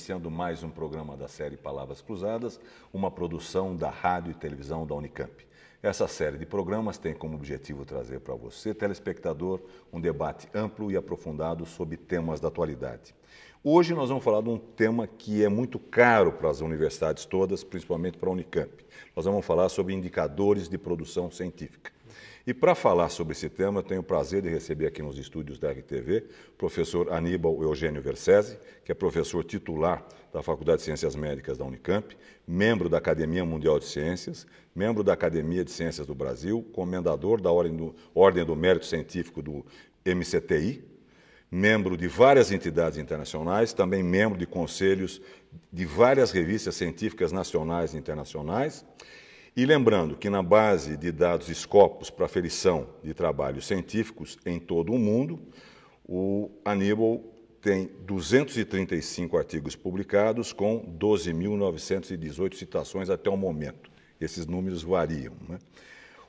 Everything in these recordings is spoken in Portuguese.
iniciando mais um programa da série Palavras Cruzadas, uma produção da rádio e televisão da Unicamp. Essa série de programas tem como objetivo trazer para você, telespectador, um debate amplo e aprofundado sobre temas da atualidade. Hoje nós vamos falar de um tema que é muito caro para as universidades todas, principalmente para a Unicamp. Nós vamos falar sobre indicadores de produção científica. E para falar sobre esse tema, tenho o prazer de receber aqui nos estúdios da RTV o professor Aníbal Eugênio Versese, que é professor titular da Faculdade de Ciências Médicas da Unicamp, membro da Academia Mundial de Ciências, membro da Academia de Ciências do Brasil, comendador da Ordem do, Ordem do Mérito Científico do MCTI, membro de várias entidades internacionais, também membro de conselhos de várias revistas científicas nacionais e internacionais e lembrando que, na base de dados Scopus para aferição de trabalhos científicos em todo o mundo, o Aníbal tem 235 artigos publicados com 12.918 citações até o momento. Esses números variam. Né?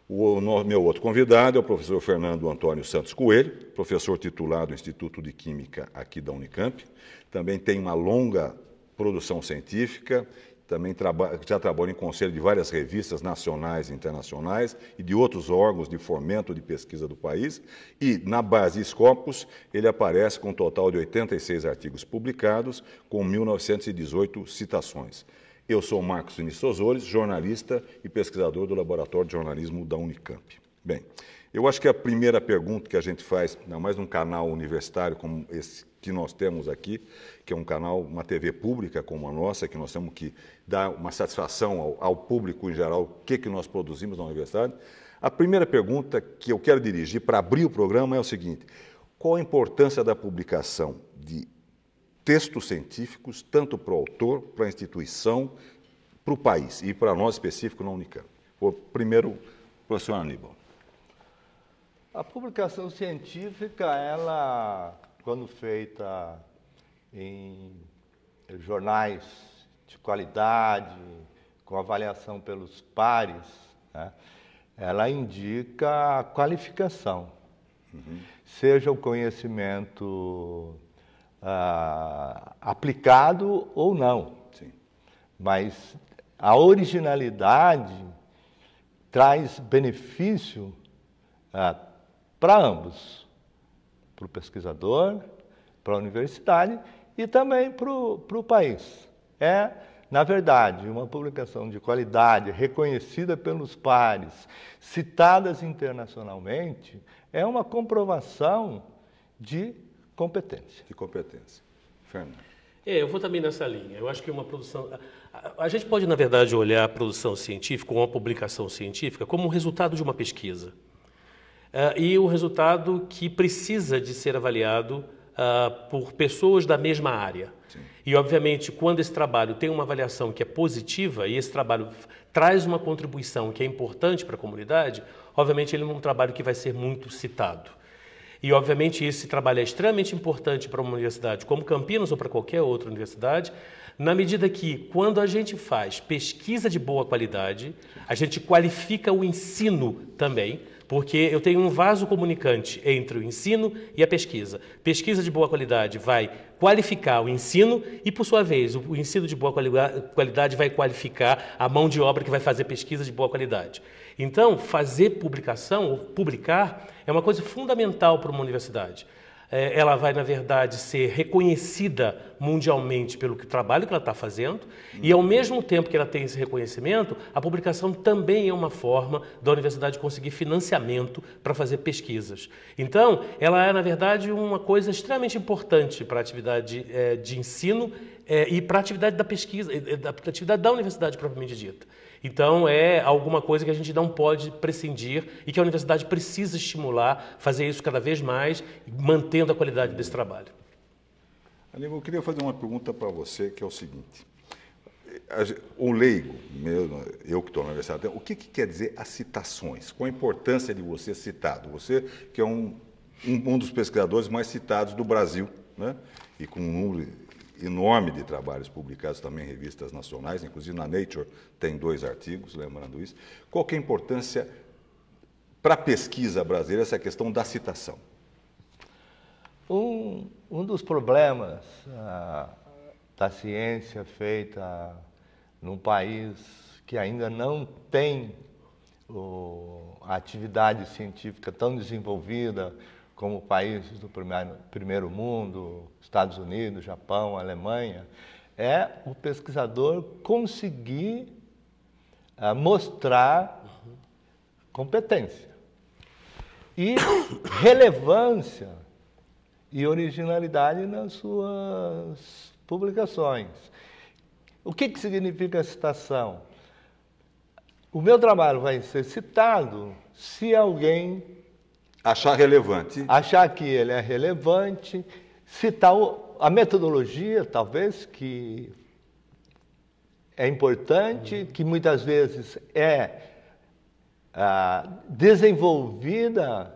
O meu outro convidado é o professor Fernando Antônio Santos Coelho, professor titular do Instituto de Química aqui da Unicamp. Também tem uma longa produção científica também traba já trabalhou em conselho de várias revistas nacionais e internacionais e de outros órgãos de fomento de pesquisa do país. E na base Scopus, ele aparece com um total de 86 artigos publicados, com 1.918 citações. Eu sou Marcos Inissosores, jornalista e pesquisador do Laboratório de Jornalismo da Unicamp. Bem, eu acho que a primeira pergunta que a gente faz, ainda mais num canal universitário como esse que nós temos aqui, que é um canal, uma TV pública como a nossa, que nós temos que dar uma satisfação ao, ao público em geral, o que, que nós produzimos na universidade. A primeira pergunta que eu quero dirigir para abrir o programa é o seguinte: qual a importância da publicação de textos científicos, tanto para o autor, para a instituição, para o país e para nós específico na Unicamp? Vou primeiro, professor Aníbal. A publicação científica, ela, quando feita em jornais de qualidade, com avaliação pelos pares, né, ela indica a qualificação. Uhum. Seja o conhecimento ah, aplicado ou não. Sim. Mas a originalidade traz benefício ah, para ambos, para o pesquisador, para a universidade e também para o, país. É, na verdade, uma publicação de qualidade, reconhecida pelos pares, citadas internacionalmente, é uma comprovação de competência. De competência. Fernando. É, eu vou também nessa linha. Eu acho que uma produção. A, a, gente pode, na verdade, olhar a produção científica ou uma publicação científica como um resultado de uma pesquisa uh, e o resultado que precisa de ser avaliado uh, por pessoas da mesma área. Sim. E, obviamente, quando esse trabalho tem uma avaliação que é positiva e esse trabalho traz uma contribuição que é importante para a comunidade, obviamente ele é um trabalho que vai ser muito citado. E, obviamente, esse trabalho é extremamente importante para uma universidade como Campinas ou para qualquer outra universidade, na medida que, quando a gente faz pesquisa de boa qualidade, a gente qualifica o ensino também, porque eu tenho um vaso comunicante entre o ensino e a pesquisa. Pesquisa de boa qualidade vai qualificar o ensino e, por sua vez, o ensino de boa qualidade vai qualificar a mão de obra que vai fazer pesquisa de boa qualidade. Então, fazer publicação ou publicar é uma coisa fundamental para uma universidade. É, ela vai, na verdade, ser reconhecida mundialmente pelo trabalho que ela está fazendo, e ao mesmo tempo que ela tem esse reconhecimento, a publicação também é uma forma da universidade conseguir financiamento para fazer pesquisas. Então, ela é, na verdade, uma coisa extremamente importante para a atividade é, de ensino é, e para a atividade da pesquisa, da atividade da universidade propriamente dita. Então é alguma coisa que a gente não pode prescindir e que a universidade precisa estimular, fazer isso cada vez mais, mantendo a qualidade desse trabalho. Aníbal, eu queria fazer uma pergunta para você, que é o seguinte. O leigo, mesmo, eu que estou na universidade, o que, que quer dizer as citações? Qual a importância de você citado? Você que é um um, dos pesquisadores mais citados do Brasil, né? e com um número enorme de trabalhos publicados também em revistas nacionais, inclusive na Nature tem dois artigos, lembrando isso. Qual é a importância para a pesquisa brasileira essa questão da citação? Um, um dos problemas ah, da ciência feita num país que ainda não tem o, a atividade científica tão desenvolvida, como países do primeiro, primeiro mundo, Estados Unidos, Japão, Alemanha, é o pesquisador conseguir ah, mostrar competência e relevância e originalidade nas suas publicações. O que, que significa citação? O meu trabalho vai ser citado se alguém Achar relevante. Achar que ele é relevante, citar a metodologia, talvez, que é importante, que muitas vezes é ah, desenvolvida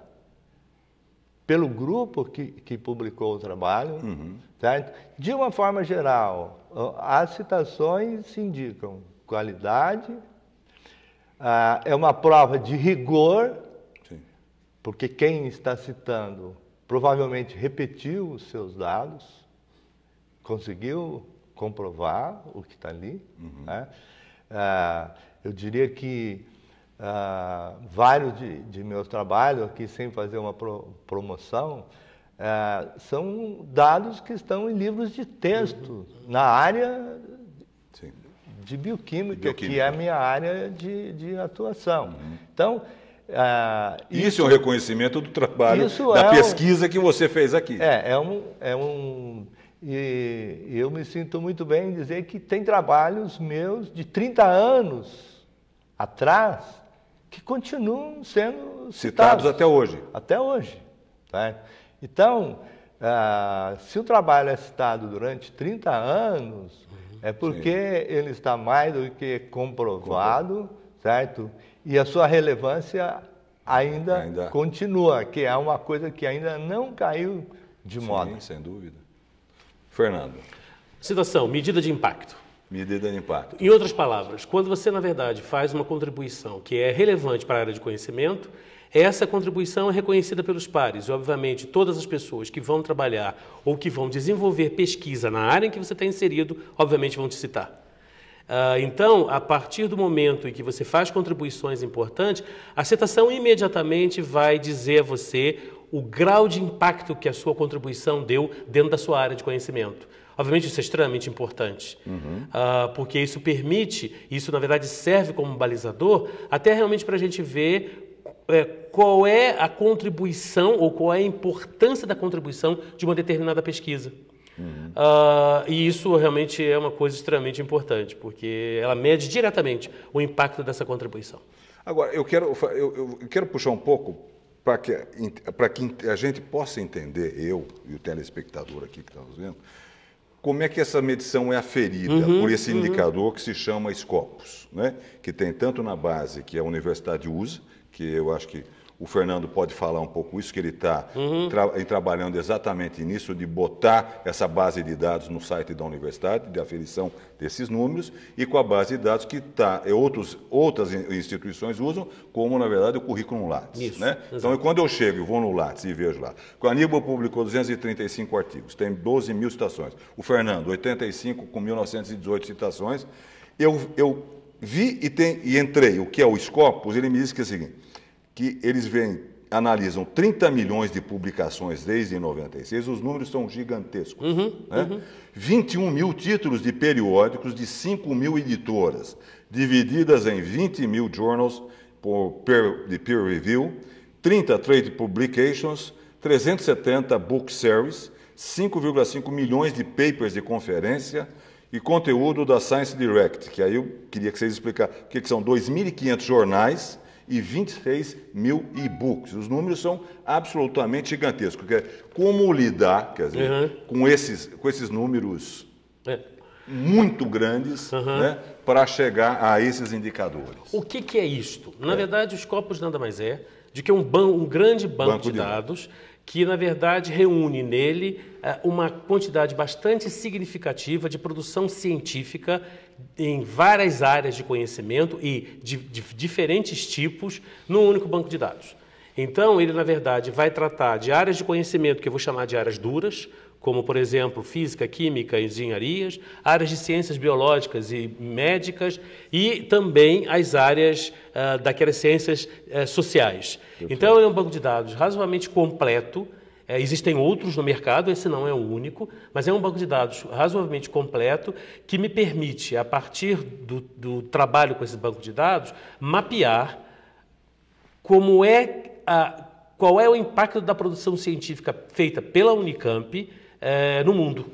pelo grupo que, que publicou o trabalho. Uhum. Certo? De uma forma geral, as citações indicam qualidade, ah, é uma prova de rigor porque quem está citando provavelmente repetiu os seus dados, conseguiu comprovar o que está ali. Uhum. Né? Ah, eu diria que ah, vários de, de, meus trabalhos aqui, sem fazer uma promoção, ah, são dados que estão em livros de texto, uhum. na área de bioquímica, bioquímica, que é a minha área de, de atuação. Uhum. Então, ah, isso, isso, é um reconhecimento do trabalho, da é pesquisa um, que você fez aqui. É, é um. É um e eu me sinto muito bem em dizer que tem trabalhos meus de 30 anos atrás que continuam sendo citados, citados até hoje. Até hoje. Tá? Então, ah, se o trabalho é citado durante 30 anos, é uhum, é porque sim. ele está mais do que comprovado, Compro. certo? e a sua relevância ainda, ainda, continua, que é uma coisa que ainda não caiu de Sim, moda. Sem dúvida. Fernando. Citação, medida de impacto. Medida de impacto. Em outras palavras, quando você, na verdade, faz uma contribuição que é relevante para a área de conhecimento, essa contribuição é reconhecida pelos pares e, obviamente, todas as pessoas que vão trabalhar ou que vão desenvolver pesquisa na área em que você está inserido, obviamente, vão te citar. Uh, então, a partir do momento em que você faz contribuições importantes, a citação imediatamente vai dizer a você o grau de impacto que a sua contribuição deu dentro da sua área de conhecimento. Obviamente, isso é extremamente importante, uhum. uh, porque isso permite, isso na verdade serve como balizador, até realmente para a gente ver é, qual é a contribuição ou qual é a importância da contribuição de uma determinada pesquisa. Uhum. Uh, e isso realmente é uma coisa extremamente importante, porque ela mede diretamente o impacto dessa contribuição. Agora, eu quero, eu, eu quero puxar um pouco para que, que a gente possa entender, eu e o telespectador aqui que está nos vendo, como é que essa medição é aferida uhum, por esse uhum. indicador uhum. que se chama Scopus, né? que tem tanto na base que a universidade usa, que eu acho que o Fernando pode falar um pouco isso, que ele está uhum. tra trabalhando exatamente nisso, de botar essa base de dados no site da universidade, de aferição desses números, e com a base de dados que tá, é, outros, outras instituições usam, como, na verdade, o currículo Lattes. Isso, né? Então, quando eu chego e vou no Lattes e vejo lá, o Aníbal publicou 235 artigos, tem 12 mil citações. O Fernando, 85 com 1.918 citações. Eu, eu vi e, tem, e entrei, o que é o Scopus, ele me disse que é o seguinte que eles veem, analisam 30 milhões de publicações desde 96, os números são gigantescos. Uhum, né? uhum. 21 mil títulos de periódicos de 5 mil editoras, divididas em 20 mil journals por, de peer review, 30 trade publications, 370 book series, 5,5 milhões de papers de conferência e conteúdo da Science Direct, que aí eu queria que vocês explicassem, que são 2.500 jornais, e 26 mil e-books. Os números são absolutamente gigantescos. Como lidar quer dizer, uhum. com, esses, com esses números é. muito grandes uhum. né, para chegar a esses indicadores? O que, que é isto? Na é. verdade, os copos nada mais é de que um, ban um grande banco, banco de, de dados, dados que na verdade reúne nele é, uma quantidade bastante significativa de produção científica em várias áreas de conhecimento e de, de diferentes tipos num único banco de dados. Então, ele, na verdade, vai tratar de áreas de conhecimento que eu vou chamar de áreas duras, como por exemplo física, química, engenharias, áreas de ciências biológicas e médicas e também as áreas uh, daquelas ciências uh, sociais. Então é um banco de dados razoavelmente completo. É, existem outros no mercado, esse não é o único, mas é um banco de dados razoavelmente completo que me permite, a partir do, do trabalho com esse banco de dados, mapear como é a, ah, qual é o impacto da produção científica feita pela Unicamp é, no mundo.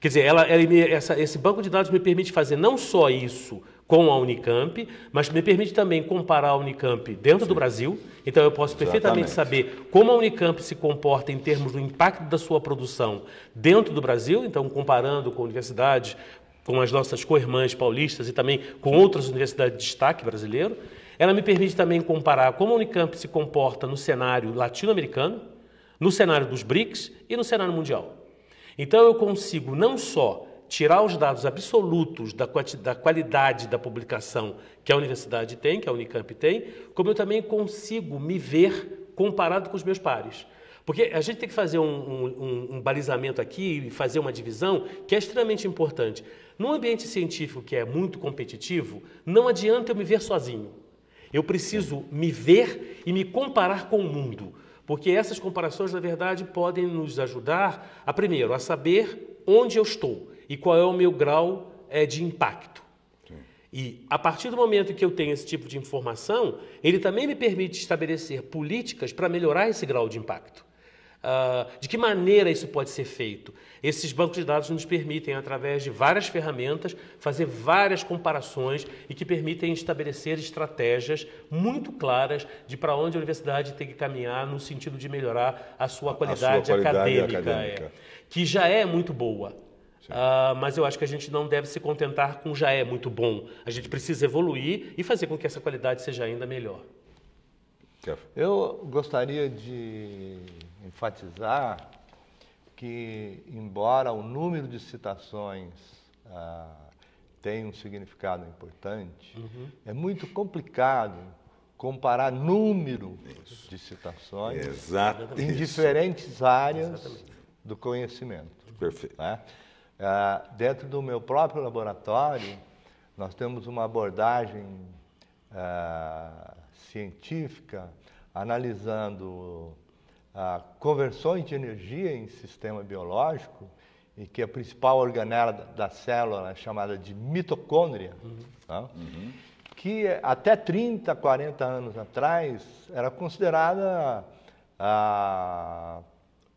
Quer dizer, ela, ela essa, esse banco de dados me permite fazer não só isso com a Unicamp, mas me permite também comparar a Unicamp dentro Sim. do Brasil. Então eu posso perfeitamente saber como a Unicamp se comporta em termos do impacto da sua produção dentro do Brasil, então comparando com universidades, com as nossas co-irmãs paulistas e também com outras universidades de destaque brasileiro. Ela me permite também comparar como a Unicamp se comporta no cenário latino-americano, no cenário dos BRICS e no cenário mundial. Então eu consigo não só tirar os dados absolutos da, da qualidade da publicação que a universidade tem, que a Unicamp tem, como eu também consigo me ver comparado com os meus pares. Porque a gente tem que fazer um, um, um, balizamento aqui e fazer uma divisão que é extremamente importante. Num ambiente científico que é muito competitivo, não adianta eu me ver sozinho. Eu preciso me ver e me comparar com o mundo. Porque essas comparações, na verdade, podem nos ajudar a, primeiro, a saber onde eu estou e qual é o meu grau é, de impacto. E a partir do momento que eu tenho esse tipo de informação, ele também me permite estabelecer políticas para melhorar esse grau de impacto. Ah, de que maneira isso pode ser feito? Esses bancos de dados nos permitem, através de várias ferramentas, fazer várias comparações e que permitem estabelecer estratégias muito claras de para onde a universidade tem que caminhar no sentido de melhorar a sua qualidade, a sua qualidade acadêmica, acadêmica. É, que já é muito boa. Uh, mas eu acho que a gente não deve se contentar com já é muito bom. A gente precisa evoluir e fazer com que essa qualidade seja ainda melhor. Eu gostaria de enfatizar que, embora o número de citações ah, tenha um significado importante, uhum. é muito complicado comparar número isso. de citações Exato em diferentes áreas Exatamente. do conhecimento. Perfeito. Né? Ah, dentro do meu próprio laboratório, nós temos uma abordagem ah, científica analisando a conversões de energia em sistema biológico, em que a principal organela da célula é chamada de mitocôndria, uhum. Tá? Uhum. que até 30, 40 anos atrás era considerada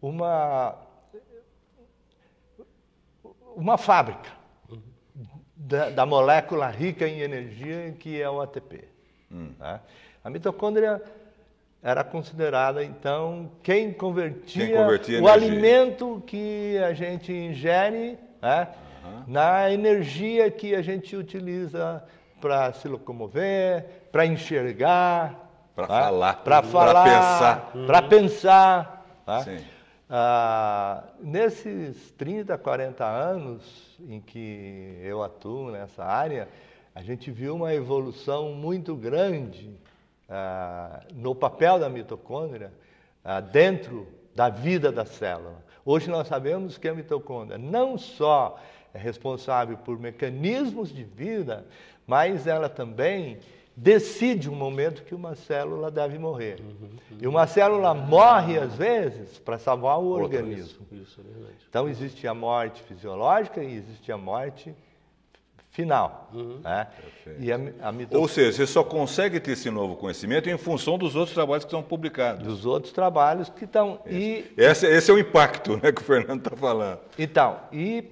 uma, uma fábrica uhum. da, da, molécula rica em energia que é o ATP. Hum. Né? A mitocôndria era considerada, então, quem convertia, quem convertia o energia. alimento que a gente ingere né, uhum. na energia que a gente utiliza para se locomover, para enxergar, para né, falar, para pensar. Para uhum. pensar. Né. Ah, nesses 30, 40 anos em que eu atuo nessa área, a gente viu uma evolução muito grande ah, no papel da mitocôndria ah, dentro da vida da célula. Hoje nós sabemos que a mitocôndria não só é responsável por mecanismos de vida, mas ela também decide o um momento que uma célula deve morrer. Uhum, uhum, E uma célula morre, às vezes, para salvar o Outra organismo. Isso, isso é então, existe a morte fisiológica e existe a morte final. Uhum. Né? E a, a Ou seja, você só consegue ter esse novo conhecimento em função dos outros trabalhos que são publicados. Dos outros trabalhos que estão. E... Esse, esse é o impacto né, que o Fernando está falando. Então, e,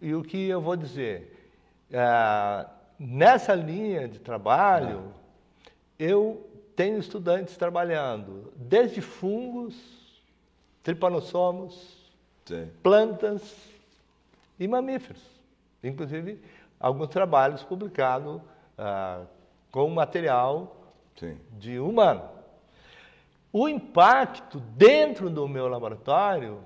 e, o que eu vou dizer? É, nessa linha de trabalho, ah. eu tenho estudantes trabalhando desde fungos, tripanossomos, Sim. plantas e mamíferos. Inclusive, alguns trabalhos publicados ah, com material Sim. de humano. O impacto dentro do meu laboratório,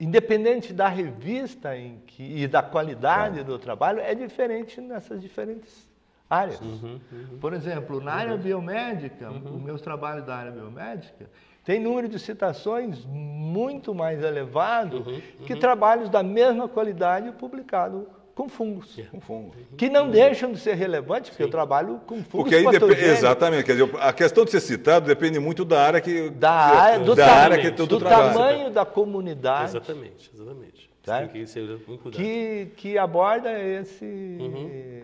independente da revista em que, e da qualidade é. do trabalho, é diferente nessas diferentes áreas. Uhum, uhum. Por exemplo, na área uhum. biomédica, uhum. os meus trabalhos da área biomédica, tem número de citações muito mais elevado uhum, que uhum. trabalhos da mesma qualidade publicados com fungos. É. Com fungos. Que não deixam de ser relevantes, porque eu trabalho com fungos porque aí depende, Exatamente. Quer dizer, a questão de ser citado depende muito da área que... Da área, é, do, da área que do tamanho da comunidade. Exatamente, exatamente. Tá? Que, que, que, aborda esse... Uhum.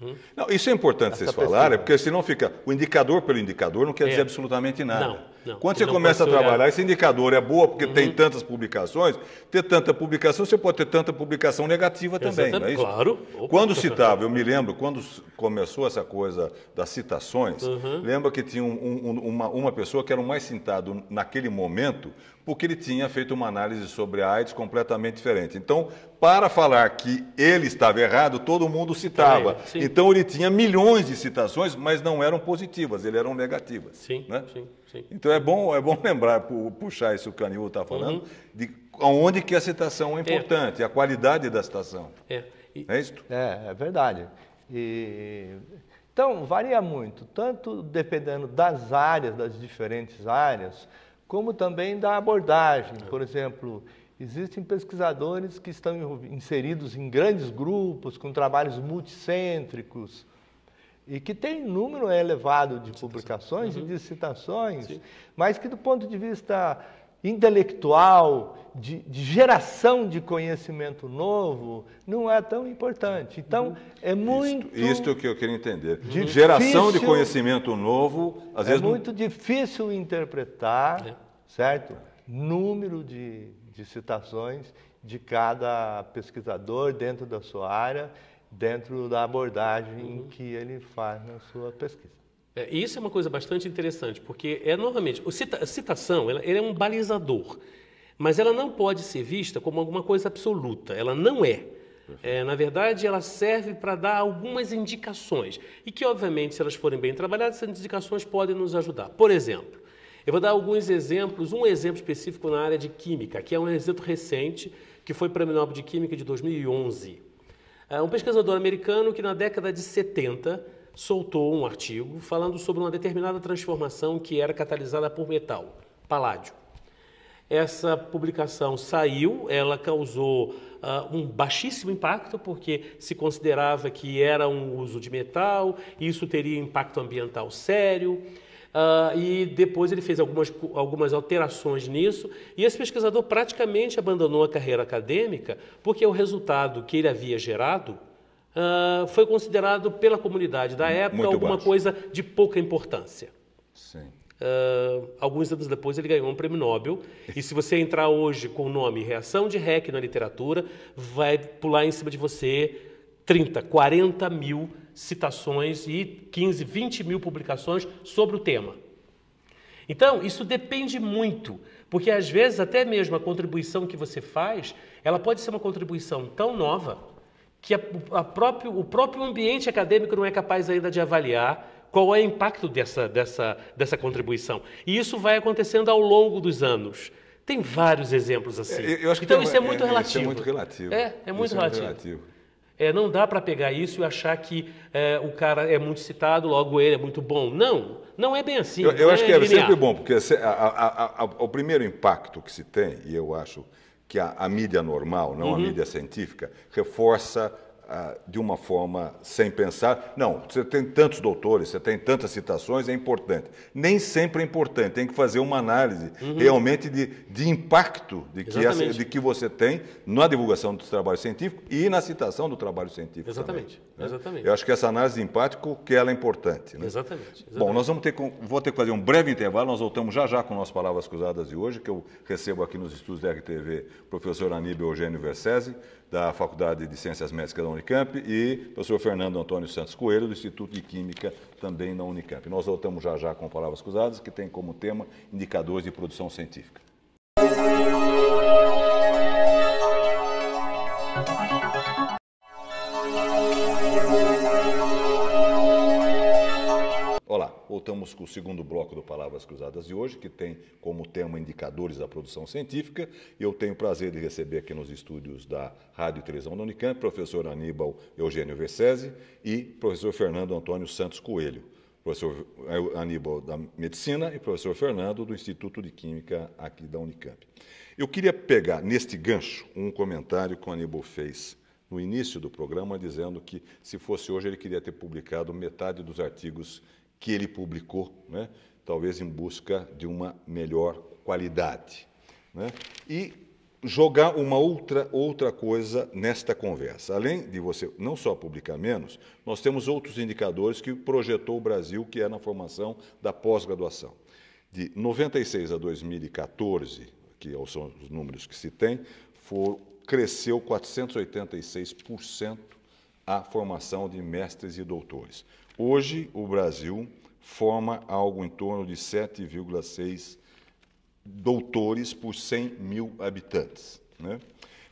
uhum. Não, isso é importante Essa vocês falarem, porque senão fica o indicador pelo indicador não quer é. dizer absolutamente nada. Não. Não, Quando você começa a trabalhar, esse indicador é boa porque uhum. tem tantas publicações. Ter tanta publicação, você pode ter tanta publicação negativa Exatamente. também, não é isso? Claro. Opa. Quando citava, eu me lembro, quando começou essa coisa das citações, uhum. lembra que tinha um, um, uma, uma pessoa que era o mais citado naquele momento porque ele tinha feito uma análise sobre a AIDS completamente diferente. Então, para falar que ele estava errado, todo mundo citava. Também, então, ele tinha milhões de citações, mas não eram positivas, ele eram negativas. Sim, né? sim. Sim. Então é bom, é bom lembrar, puxar isso que o Canil está falando, uhum. de onde que a citação é, é. importante, é. a qualidade da citação. É, e, é isso? É, é verdade. E, então, varia muito, tanto dependendo das áreas, das diferentes áreas, como também da abordagem. É. Por exemplo, existem pesquisadores que estão inseridos em grandes grupos, com trabalhos multicêntricos, e que tem número elevado de publicações uhum. e de citações, Sim. mas que do ponto de vista intelectual, de, de, geração de conhecimento novo, não é tão importante. Então, uhum. é muito. Isto, isto, que eu quero entender. de geração de conhecimento novo, às é vezes. muito não... difícil interpretar, é. certo? Número de, de citações de cada pesquisador dentro da sua área dentro da abordagem uhum. que ele faz na sua pesquisa. É, isso é uma coisa bastante interessante, porque é novamente, a citação ela, é um balizador, mas ela não pode ser vista como alguma coisa absoluta, ela não é. É, na verdade, ela serve para dar algumas indicações e que, obviamente, se elas forem bem trabalhadas, essas indicações podem nos ajudar. Por exemplo, eu vou dar alguns exemplos, um exemplo específico na área de química, que é um exemplo recente, que foi para o Nobel de Química de 2011. É, um pesquisador americano que na década de 70 soltou um artigo falando sobre uma determinada transformação que era catalisada por metal, paládio. Essa publicação saiu, ela causou uh, um baixíssimo impacto, porque se considerava que era um uso de metal, isso teria impacto ambiental sério uh, e depois ele fez algumas, algumas alterações nisso, e esse pesquisador praticamente abandonou a carreira acadêmica, porque o resultado que ele havia gerado uh, foi considerado pela comunidade da época Muito alguma baixo. coisa de pouca importância. Sim. Uh, alguns anos depois ele ganhou um prêmio Nobel. E se você entrar hoje com o nome Reação de Heck na literatura, vai pular em cima de você 30, 40 mil citações e 15, 20 mil publicações sobre o tema. Então, isso depende muito, porque às vezes até mesmo a contribuição que você faz, ela pode ser uma contribuição tão nova que a, a próprio, o próprio ambiente acadêmico não é capaz ainda de avaliar qual é o impacto dessa, dessa, dessa contribuição. E isso vai acontecendo ao longo dos anos. Tem vários exemplos assim. É, então, tem, isso é muito é, relativo. Isso é muito relativo. É, é muito, relativo. É muito relativo. É, não dá para pegar isso e achar que é, o cara é muito citado, logo ele é muito bom. Não, não é bem assim. Eu, eu acho é que é sempre bom, porque a, a, a, o primeiro impacto que se tem, e eu acho que a, mídia normal, não uhum. a mídia científica, reforça de uma forma sem pensar. Não, você tem tantos doutores, você tem tantas citações, é importante. Nem sempre é importante, tem que fazer uma análise uhum. realmente de, de impacto de que, essa, de que você tem na divulgação do trabalho científico e na citação do trabalho científico. Exatamente. Também, né? Exatamente. Eu acho que essa análise de impacto que ela é importante. Né? Exatamente, exatamente. Bom, nós vamos ter, vou ter que fazer um breve intervalo, nós voltamos já já com nossas palavras cruzadas de hoje, que eu recebo aqui nos estudos da RTV o professor Aníbal Eugênio Versese, da Faculdade de Ciências Médicas da Unicamp, e professor Fernando Antônio Santos Coelho, do Instituto de Química, também na Unicamp. Nós voltamos já já com Palavras Cruzadas, que tem como tema indicadores de produção científica. Voltamos com o segundo bloco do Palavras Cruzadas de hoje, que tem como tema indicadores da produção científica. Eu tenho o prazer de receber aqui nos estúdios da Rádio e Televisão da Unicamp, professor Aníbal Eugênio Versese e professor Fernando Antônio Santos Coelho. Professor é, Aníbal da Medicina e professor Fernando do Instituto de Química aqui da Unicamp. Eu queria pegar neste gancho um comentário que o Aníbal fez no início do programa, dizendo que se fosse hoje ele queria ter publicado metade dos artigos que ele publicou, né? talvez em busca de uma melhor qualidade. Né? E jogar uma outra, outra coisa nesta conversa. Além de você não só publicar menos, nós temos outros indicadores que projetou o Brasil, que é na formação da pós-graduação. De 96 a 2014, que é são os números que se tem, for, cresceu 486% a formação de mestres e doutores. Hoje, o Brasil forma algo em torno de 7,6 doutores por 100 mil habitantes. Né?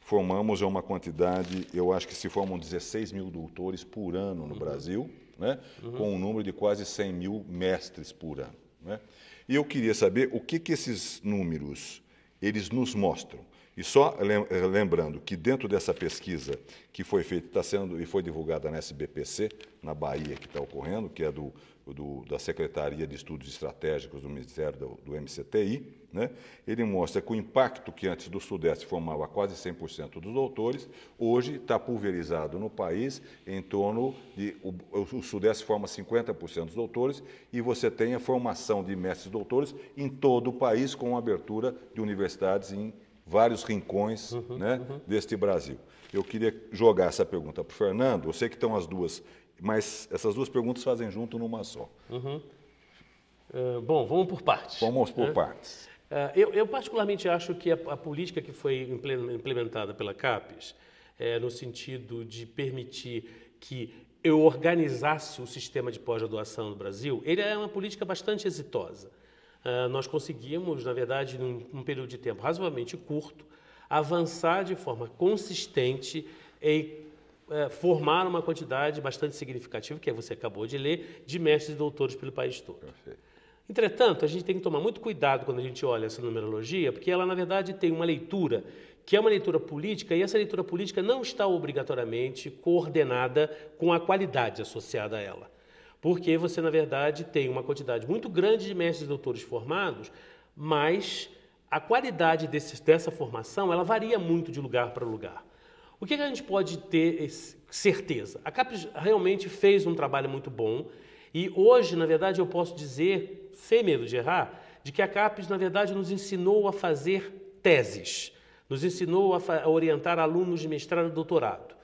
Formamos uma quantidade, eu acho que se formam 16 mil doutores por ano no uhum. Brasil, né? Uhum. com um número de quase 100 mil mestres por ano. Né? E eu queria saber o que, que esses números eles nos mostram. E só eh, lembrando que dentro dessa pesquisa que foi feita, está sendo e foi divulgada na SBPC, na Bahia, que está ocorrendo, que é do, do, da Secretaria de Estudos Estratégicos do Ministério do, do MCTI, né? ele mostra que o impacto que antes do Sudeste formava quase 100% dos doutores, hoje está pulverizado no país em torno de. O, o Sudeste forma 50% dos doutores e você tem a formação de mestres doutores em todo o país, com a abertura de universidades em vários rincões uhum, né, uhum. deste Brasil. Eu queria jogar essa pergunta para o Fernando. Eu sei que estão as duas, mas essas duas perguntas fazem junto numa só. Uhum. Uh, bom, vamos por partes. Vamos por é. partes. Uh, eu, eu, particularmente acho que a, a, política que foi implementada pela CAPES, é, no sentido de permitir que eu organizasse o sistema de pós-graduação no Brasil, ele é uma política bastante exitosa. Ah, nós conseguimos, na verdade, num um período de tempo razoavelmente curto, avançar de forma consistente e é, eh, formar uma quantidade bastante significativa, que é você acabou de ler, de mestres e doutores pelo país todo. Perfeito. Entretanto, a gente tem que tomar muito cuidado quando a gente olha essa numerologia, porque ela, na verdade, tem uma leitura que é uma leitura política, e essa leitura política não está obrigatoriamente coordenada com a qualidade associada a ela. Porque você, na verdade, tem uma quantidade muito grande de mestres e doutores formados, mas a qualidade desse, dessa formação ela varia muito de lugar para lugar. O que, que a gente pode ter certeza? A CAPES realmente fez um trabalho muito bom e hoje, na verdade, eu posso dizer, sem medo de errar, de que a CAPES, na verdade, nos ensinou a fazer teses, nos ensinou a, a orientar alunos de mestrado e doutorado,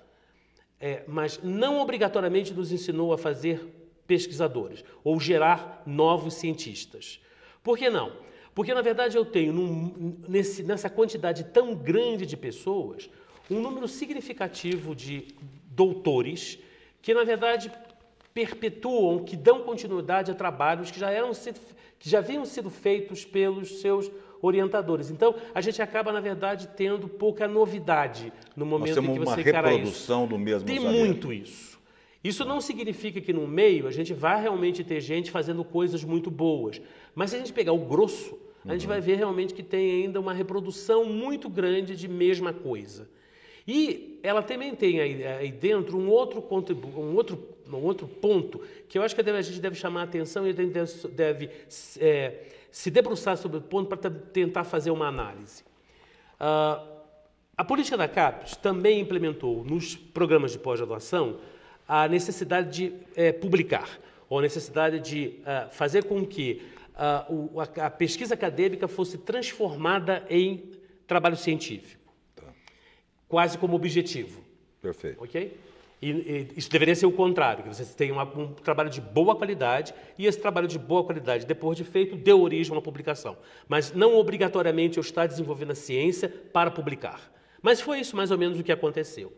é, mas não obrigatoriamente nos ensinou a fazer pesquisadores ou gerar novos cientistas. Por que não? Porque, na verdade, eu tenho num, nesse, nessa quantidade tão grande de pessoas um número significativo de doutores que, na verdade, perpetuam, que dão continuidade a trabalhos que já, eram, que já haviam sido feitos pelos seus orientadores. Então, a gente acaba, na verdade, tendo pouca novidade no momento em que você encara isso. temos uma reprodução do mesmo Tem saber. muito isso. Isso não significa que no meio a gente vá realmente ter gente fazendo coisas muito boas, mas se a gente pegar o grosso, a gente vai uhum. ver realmente que tem ainda uma reprodução muito grande de mesma coisa. E ela também tem aí, aí dentro um outro, um, outro, um outro ponto que eu acho que a gente deve chamar a atenção e a gente deve, deve é, se debruçar sobre o ponto para tentar fazer uma análise. Uh, a política da CAPES também implementou nos programas de pós-graduação a necessidade de é, publicar, ou a necessidade de uh, fazer com que uh, o, a, a, pesquisa acadêmica fosse transformada em trabalho científico, tá. quase como objetivo. Perfeito. Ok? E, e, isso deveria ser o contrário, que você tem uma, um trabalho de boa qualidade e esse trabalho de boa qualidade, depois de feito, deu origem a uma publicação. Mas não obrigatoriamente eu estar desenvolvendo a ciência para publicar. Mas foi isso mais ou menos o que aconteceu.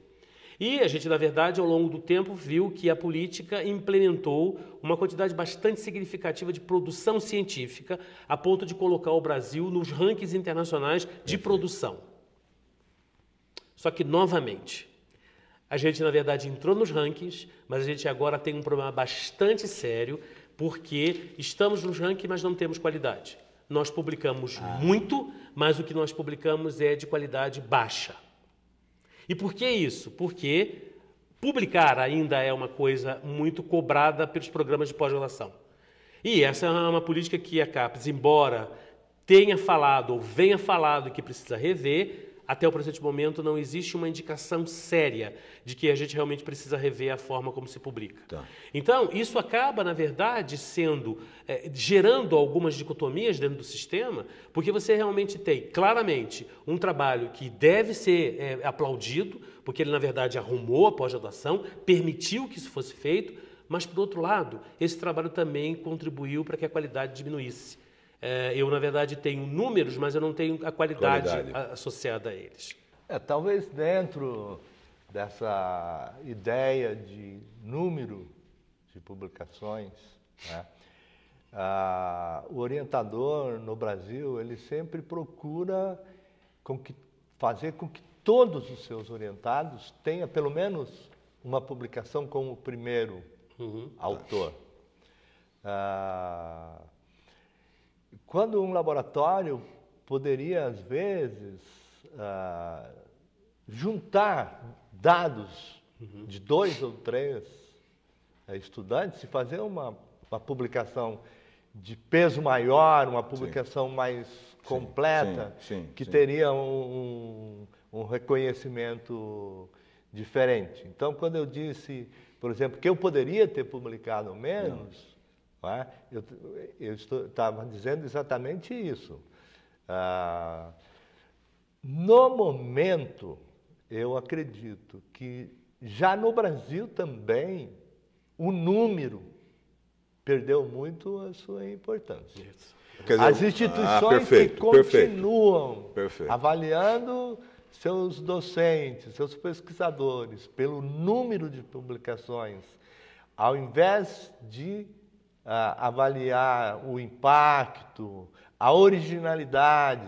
E a gente, na verdade, ao longo do tempo, viu que a política implementou uma quantidade bastante significativa de produção científica, a ponto de colocar o Brasil nos rankings internacionais de produção. Só que, novamente, a gente, na verdade, entrou nos rankings, mas a gente agora tem um problema bastante sério, porque estamos nos rankings, mas não temos qualidade. Nós publicamos ah. muito, mas o que nós publicamos é de qualidade baixa. E por que isso? Porque publicar ainda é uma coisa muito cobrada pelos programas de pós-graduação. E essa é uma política que a CAPES, embora tenha falado ou venha falado que precisa rever, até o presente momento, não existe uma indicação séria de que a gente realmente precisa rever a forma como se publica. Tá. Então, isso acaba, na verdade, sendo é, gerando algumas dicotomias dentro do sistema, porque você realmente tem claramente um trabalho que deve ser é, aplaudido, porque ele, na verdade, arrumou a pós-graduação, permitiu que isso fosse feito, mas, por outro lado, esse trabalho também contribuiu para que a qualidade diminuísse. É, eu, na verdade, tenho números, mas eu não tenho a qualidade, qualidade. associada a eles. É, talvez dentro dessa ideia de número de publicações, né, o orientador no Brasil ele sempre procura com que, fazer com que todos os seus orientados tenham pelo menos uma publicação como primeiro uhum. autor. Ah, quando um laboratório poderia, às vezes, ah, juntar dados de dois ou três eh, estudantes e fazer uma, uma publicação de peso maior, uma publicação sim. mais completa, sim, sim, que teria um, um, um reconhecimento diferente. Então, quando eu disse, por exemplo, que eu poderia ter publicado menos. Não é? Eu, eu estou, estava dizendo exatamente isso. Ah, no momento, eu acredito que já no Brasil também o número perdeu muito a sua importância. Isso. Dizer, As instituições ah, perfeito, que continuam perfeito. avaliando seus docentes, seus pesquisadores, pelo número de publicações, ao invés de avaliar o impacto, a originalidade,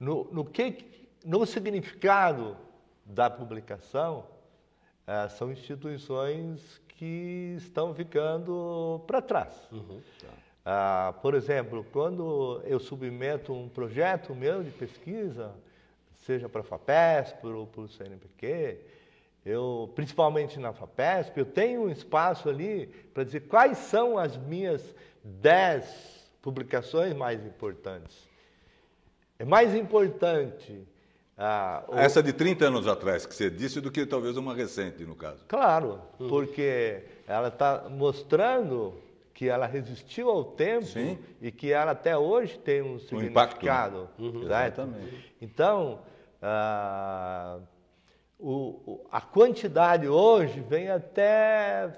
no, no, que, no significado da publicação, é, são instituições que estão ficando para trás. Uhum, tá. Ah, por exemplo, quando eu submeto um projeto meu de pesquisa, seja para a FAPESP ou para o CNPq, eu, principalmente na FAPESP, eu tenho um espaço ali para dizer quais são as minhas dez publicações mais importantes. É mais importante. Ah, o... Essa de 30 anos atrás que você disse, do que talvez uma recente, no caso. Claro, hum. porque ela está mostrando que ela resistiu ao tempo Sim. e que ela até hoje tem um significado. Um impacto, né? uhum. Né? Exatamente. Então. Ah, o, a quantidade hoje vem até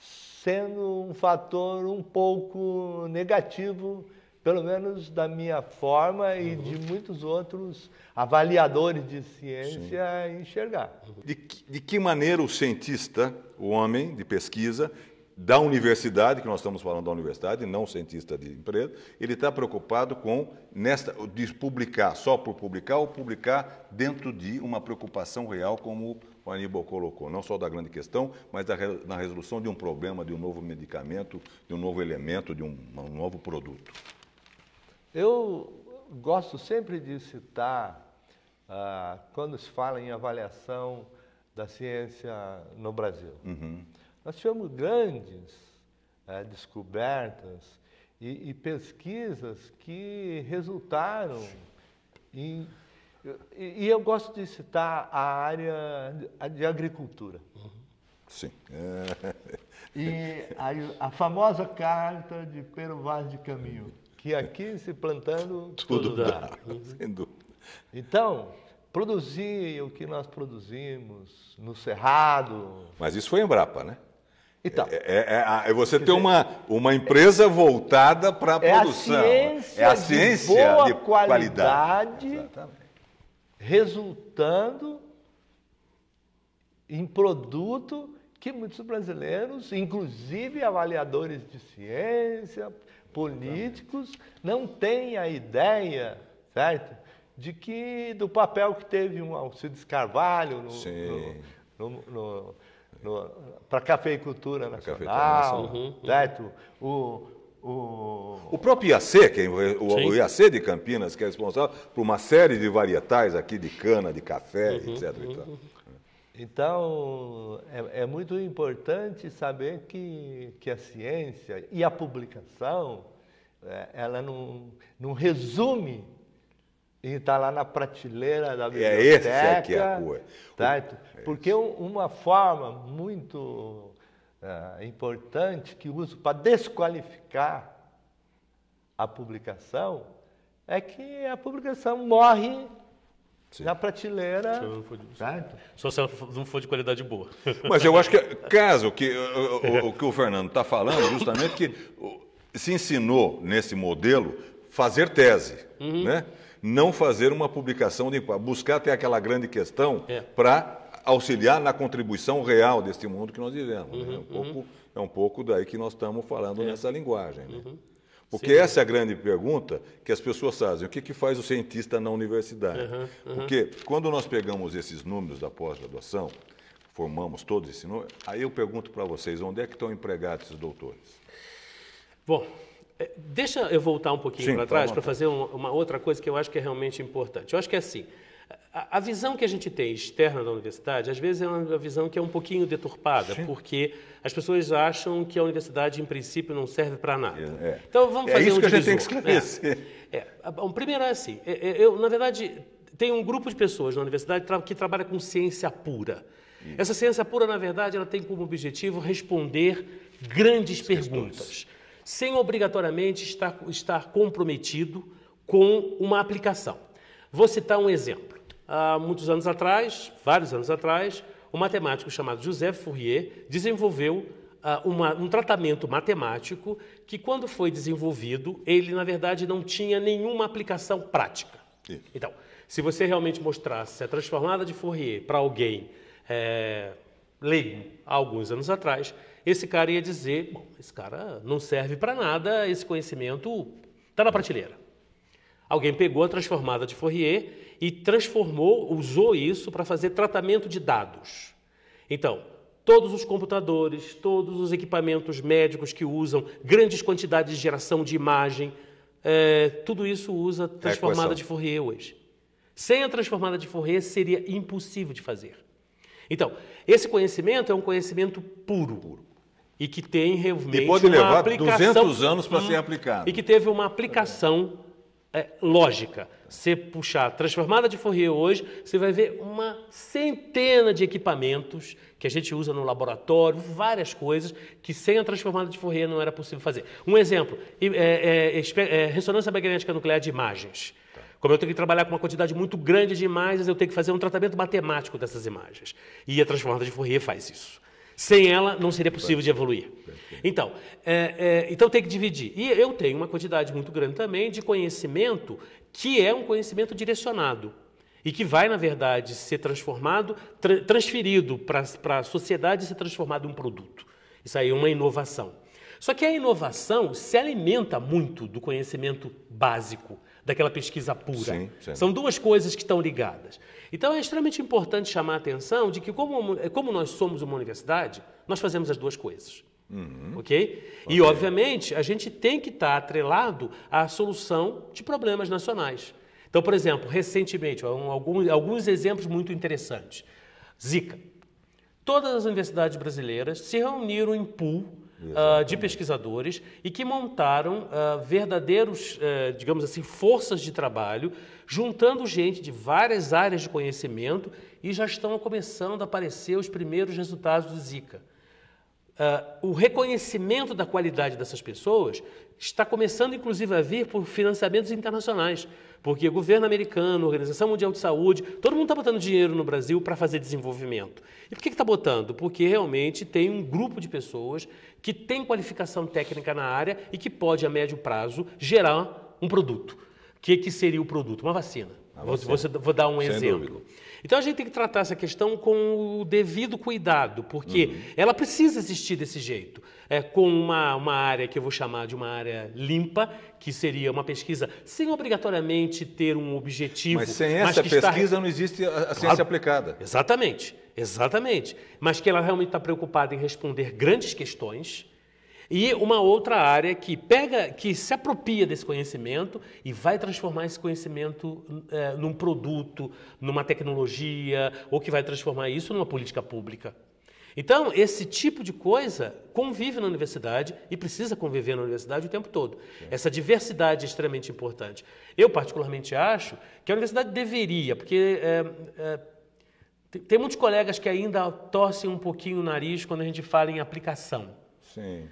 sendo um fator um pouco negativo, pelo menos da minha forma e uhum. de muitos outros avaliadores de ciência Sim. enxergar. De que, de que maneira o cientista, o homem de pesquisa, da universidade, que nós estamos falando da universidade, não cientista de empresa, ele está preocupado com nesta, de publicar só por publicar ou publicar dentro de uma preocupação real, como o Aníbal colocou, não só da grande questão, mas da, na resolução de um problema, de um novo medicamento, de um novo elemento, de um, um novo produto. Eu gosto sempre de citar, ah, quando se fala em avaliação da ciência no Brasil. Uhum. Nós tivemos grandes é, descobertas e, e, pesquisas que resultaram em. E, e, eu gosto de citar a área de agricultura. Sim. E a, a, famosa carta de Pero Vaz de Caminho, que aqui se plantando tudo, tudo dá. dá. Uhum. Sem dúvida. Então, produzir o que nós produzimos no Cerrado. Mas isso foi em Embrapa, né? Então, é, é, é, é você ter uma, uma empresa é, voltada para é a produção. é a ciência de boa de qualidade, qualidade resultando em produto que muitos brasileiros, inclusive avaliadores de ciência, políticos, não têm a ideia, certo? De que do papel que teve um Alcides Carvalho no, no, no, no para a cafeicultura nacional, né, uhum, certo? É, uhum. O, o... o próprio IAC, que é o, o IAC de Campinas, que é responsável por uma série de varietais aqui de cana, de café, uhum, etc. Uhum. Então, é, é, muito importante saber que, que a ciência e a publicação, é, ela não, não resume e está lá na prateleira da é biblioteca. É essa que é a cor. Tá? Então, é porque uma forma muito ah, importante que uso para desqualificar a publicação é que a publicação morre Sim. na prateleira. Se não, Só tá? então, se ela não for de qualidade boa. Mas eu acho que, caso que o, o, o que o Fernando está falando, justamente que se ensinou nesse modelo fazer tese, uhum. né? não fazer uma publicação de impacto, buscar até aquela grande questão é. para auxiliar na contribuição real deste mundo que nós vivemos. Né? Uhum, né? é, um pouco, uhum. é um pouco daí que nós estamos falando é. nessa linguagem. Né? Uhum. Porque Sim. essa é a grande pergunta que as pessoas fazem. O que, que faz o cientista na universidade? Uhum, uhum. Porque quando nós pegamos esses números da pós-graduação, formamos todos esse número, aí eu pergunto para vocês, onde é que estão empregados esses doutores? Bom, é, deixa eu voltar um pouquinho para tá trás para fazer uma outra coisa que eu acho que é realmente importante. Eu acho que é assim, a, a, visão que a gente tem externa da universidade, às vezes é uma visão que é um pouquinho deturpada, Sim. porque as pessoas acham que a universidade, em princípio, não serve para nada. É, é. Então, vamos é fazer um isso que a gente tem que é. esclarecer. É, bom, primeiro é assim, é, eu, na verdade, tem um grupo de pessoas na universidade que trabalha com ciência pura. Isso. Essa ciência pura, na verdade, ela tem como objetivo responder grandes perguntas. Questões sem obrigatoriamente estar, estar comprometido com uma aplicação. Vou citar um exemplo. Há muitos anos atrás, vários anos atrás, um matemático chamado José Fourier desenvolveu uh, uma, um tratamento matemático que, quando foi desenvolvido, ele, na verdade, não tinha nenhuma aplicação prática. Então, se você realmente mostrasse a transformada de Fourier para alguém é, leigo há alguns anos atrás, esse cara ia dizer: bom, esse cara não serve para nada, esse conhecimento está na prateleira. Alguém pegou a transformada de Fourier e transformou, usou isso para fazer tratamento de dados. Então, todos os computadores, todos os equipamentos médicos que usam grandes quantidades de geração de imagem, é, tudo isso usa é transformada é de Fourier hoje. Sem a transformada de Fourier seria impossível de fazer. Então, esse conhecimento é um conhecimento puro e que tem realmente Depois pode levar 200 anos para ser aplicado. E que teve uma aplicação é, lógica. Você puxar transformada de Fourier hoje, você vai ver uma centena de equipamentos que a gente usa no laboratório, várias coisas que sem a transformada de Fourier não era possível fazer. Um exemplo, é, é, é, ressonância magnética nuclear de imagens. Como eu tenho que trabalhar com uma quantidade muito grande de imagens, eu tenho que fazer um tratamento matemático dessas imagens. E a transformada de Fourier faz isso. Sem ela, não seria possível de evoluir. Então, é, é, então tem que dividir. E eu tenho uma quantidade muito grande também de conhecimento que é um conhecimento direcionado e que vai, na verdade, ser transformado, tra transferido para a sociedade e ser transformado em um produto. Isso aí é uma inovação. Só que a inovação se alimenta muito do conhecimento básico daquela pesquisa pura. Sim, sim. São duas coisas que estão ligadas. Então é extremamente importante chamar a atenção de que, como, como nós somos uma universidade, nós fazemos as duas coisas. Uhum. Okay? ok? E, obviamente, a gente tem que estar atrelado à solução de problemas nacionais. Então, por exemplo, recentemente, alguns, alguns exemplos muito interessantes. Zika. Todas as universidades brasileiras se reuniram em pool uh, de pesquisadores e que montaram uh, verdadeiros, uh, digamos assim, forças de trabalho, juntando gente de várias áreas de conhecimento e já estão começando a aparecer os primeiros resultados do Zika. Uh, o reconhecimento da qualidade dessas pessoas está começando, inclusive, a vir por financiamentos internacionais, porque governo americano, Organização Mundial de Saúde, todo mundo está botando dinheiro no Brasil para fazer desenvolvimento. E por que está botando? Porque realmente tem um grupo de pessoas que tem qualificação técnica na área e que pode, a médio prazo, gerar um produto. O que, que seria o produto? Uma vacina. Vou, vou, dar um Sem exemplo. Dúvida. Então a gente tem que tratar essa questão com o devido cuidado, porque uhum. ela precisa existir desse jeito. É, com uma, uma área que eu vou chamar de uma área limpa, que seria uma pesquisa sem obrigatoriamente ter um objetivo. Mas sem essa mas pesquisa está... não existe a, claro. ciência aplicada. Exatamente, exatamente. Mas que ela realmente está preocupada em responder grandes questões e uma outra área que pega, que se apropria desse conhecimento e vai transformar esse conhecimento é, num produto, numa tecnologia, ou que vai transformar isso numa política pública. Então, esse tipo de coisa convive na universidade e precisa conviver na universidade o tempo todo. É. Essa diversidade é extremamente importante. Eu, particularmente, acho que a universidade deveria, porque é, é, tem muitos colegas que ainda torcem um pouquinho o nariz quando a gente fala em aplicação. Sim.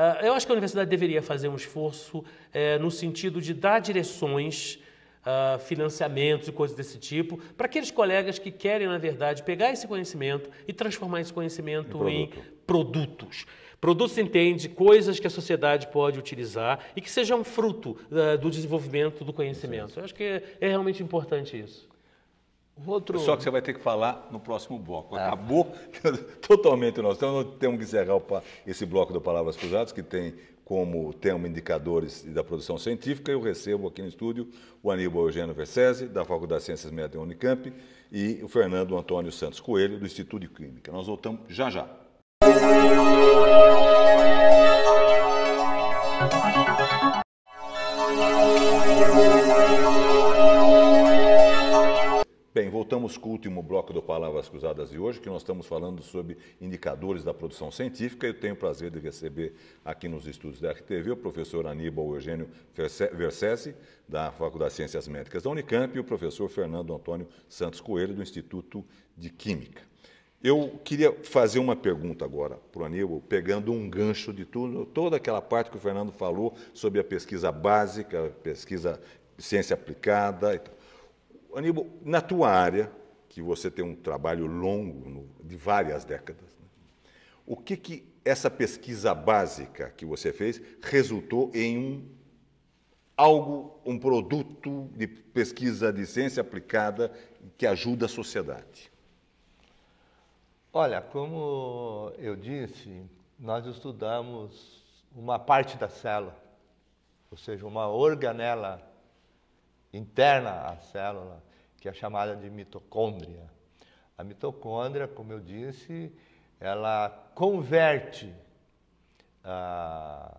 Ah, eu acho que a universidade deveria fazer um esforço eh, no sentido de dar direções Uh, financiamentos e coisas desse tipo, para aqueles colegas que querem, na verdade, pegar esse conhecimento e transformar esse conhecimento produto. em produtos. Produtos entende coisas que a sociedade pode utilizar e que sejam fruto uh, do desenvolvimento do conhecimento. Eu acho que é realmente importante isso. Outro... Só que você vai ter que falar no próximo bloco. Ah. Acabou totalmente nós. Então, nós temos que encerrar esse bloco do Palavras Cruzadas, que tem como tema indicadores da produção científica. Eu recebo aqui no estúdio o Aníbal Eugênio Versese, da Faculdade de Ciências Médicas da Unicamp, e o Fernando Antônio Santos Coelho, do Instituto de Química. Nós voltamos já já. Música Voltamos com o último bloco do Palavras Cruzadas de hoje, que nós estamos falando sobre indicadores da produção científica. Eu tenho o prazer de receber aqui nos estúdios da RTV o professor Aníbal Eugênio Versese, da Faculdade de Ciências Médicas da Unicamp, e o professor Fernando Antônio Santos Coelho, do Instituto de Química. Eu queria fazer uma pergunta agora para o Aníbal, pegando um gancho de tudo, toda aquela parte que o Fernando falou sobre a pesquisa básica, pesquisa ciência aplicada e tal. Aníbal, na tua área, que você tem um trabalho longo, de várias décadas, né? o que, que essa pesquisa básica que você fez resultou em um algo, um produto de pesquisa de ciência aplicada que ajuda a sociedade? Olha, como eu disse, nós estudamos uma parte da célula, ou seja, uma organela interna à célula, que é chamada de mitocôndria. A mitocôndria, como eu disse, ela converte ah,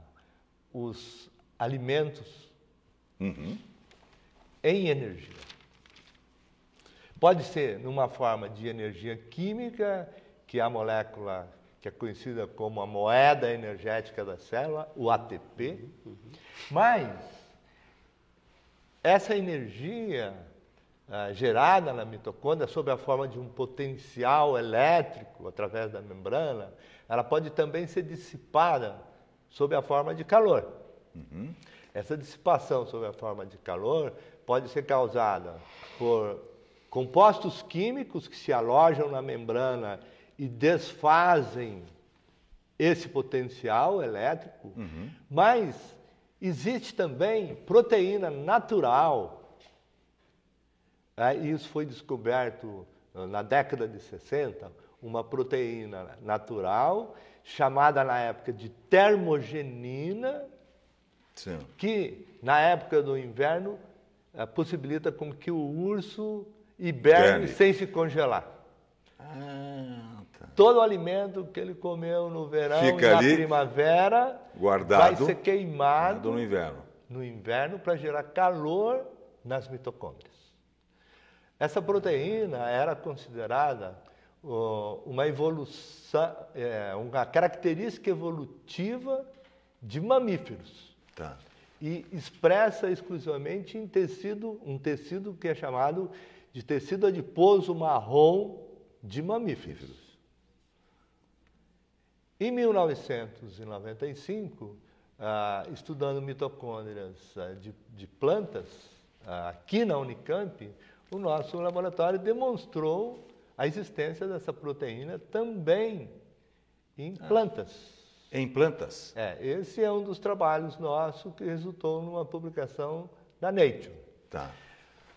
os alimentos uhum. em energia. Pode ser numa forma de energia química, que é a molécula que é conhecida como a moeda energética da célula, o ATP, uhum. mas essa energia ah, gerada na mitocôndria né, sob a forma de um potencial elétrico através da membrana, ela pode também ser dissipada sob a forma de calor. Uhum. Essa dissipação sob a forma de calor pode ser causada por compostos químicos que se alojam na membrana e desfazem esse potencial elétrico, uhum. mas Existe também proteína natural. É, isso foi descoberto ah, na década de 60, uma proteína natural, chamada na época de termogenina, Sim. que na época do inverno eh, possibilita com que o urso hiberne sem se congelar. Ah. Todo o alimento que ele comeu no verão Fica e na primavera guardado, vai ser queimado no inverno. No inverno para gerar calor nas mitocôndrias. Essa proteína era considerada uma evolução, é, uma característica evolutiva de mamíferos. Tá. E expressa exclusivamente em tecido, um tecido que é chamado de tecido adiposo marrom de mamíferos. Em 1995, ah, estudando mitocôndrias ah, de, plantas, ah, aqui na Unicamp, o nosso laboratório demonstrou a existência dessa proteína também em plantas. Em plantas? É, esse é um dos trabalhos nossos que resultou numa publicação da Nature. Tá.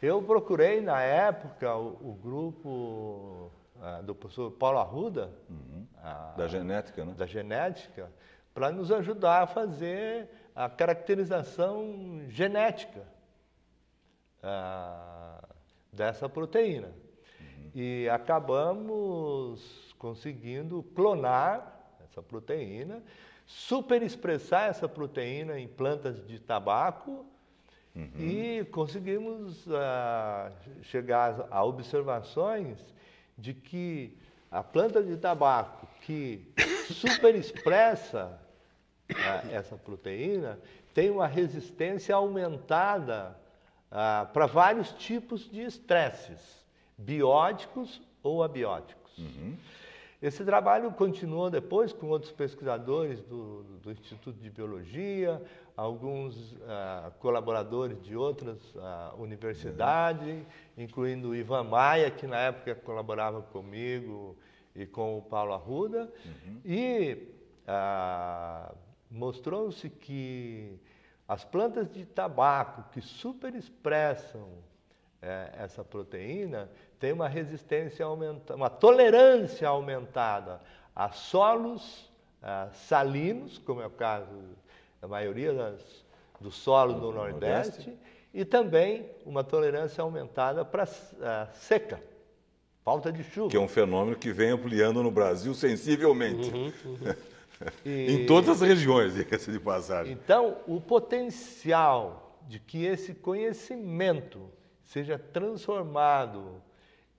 Eu procurei na época o, o grupo ah, do professor Paulo Arruda. Uhum. Ah, da genética, né? Da genética, para nos ajudar a fazer a caracterização genética ah, dessa proteína. Uhum. E acabamos conseguindo clonar essa proteína, superexpressar essa proteína em plantas de tabaco uhum. e conseguimos uh, chegar a observações de que a planta de tabaco que super expressa ah, essa proteína tem uma resistência aumentada ah, para vários tipos de estresses, bióticos ou abióticos. Uhum. Esse trabalho continuou depois com outros pesquisadores do, do Instituto de Biologia, alguns ah, colaboradores de outras ah, universidades, uhum. incluindo o Ivan Maia, que na época colaborava comigo e com o Paulo Arruda. Uhum. E ah, mostrou-se que as plantas de tabaco que superexpressam é, essa proteína tem uma resistência aumentada, uma tolerância aumentada a solos salinos, como é o caso da maioria das, dos solos do, Nordeste, Nordeste, e também uma tolerância aumentada para seca. Falta de chuva. Que é um fenômeno que vem ampliando no Brasil sensivelmente. Uhum, uhum. E... em todas as regiões, diga-se de passagem. Então, o potencial de que esse conhecimento seja transformado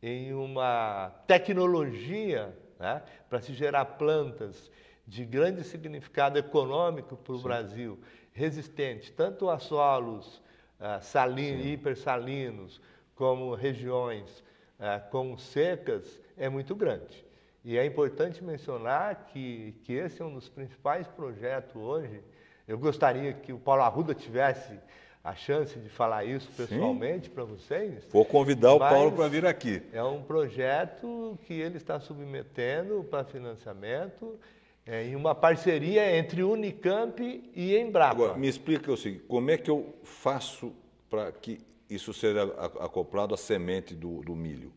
em uma tecnologia né, para se gerar plantas de grande significado econômico para o Brasil, resistente tanto a solos uh, ah, salinos, hipersalinos, como regiões uh, com secas, é muito grande. E é importante mencionar que, que esse é um dos principais projetos hoje. Eu gostaria que o Paulo Arruda tivesse a chance de falar isso pessoalmente para vocês. Vou convidar o Paulo para vir aqui. É um projeto que ele está submetendo para financiamento é, em uma parceria entre Unicamp e Embrapa. Agora, me explica o seguinte, como é que eu faço para que isso seja acoplado à semente do, do milho?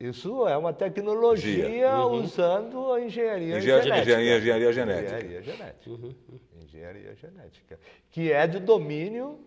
Isso é uma tecnologia uhum. usando a engenharia, engenharia genética. Engenharia, engenharia genética. Engenharia genética. Uhum. engenharia genética. Que é de domínio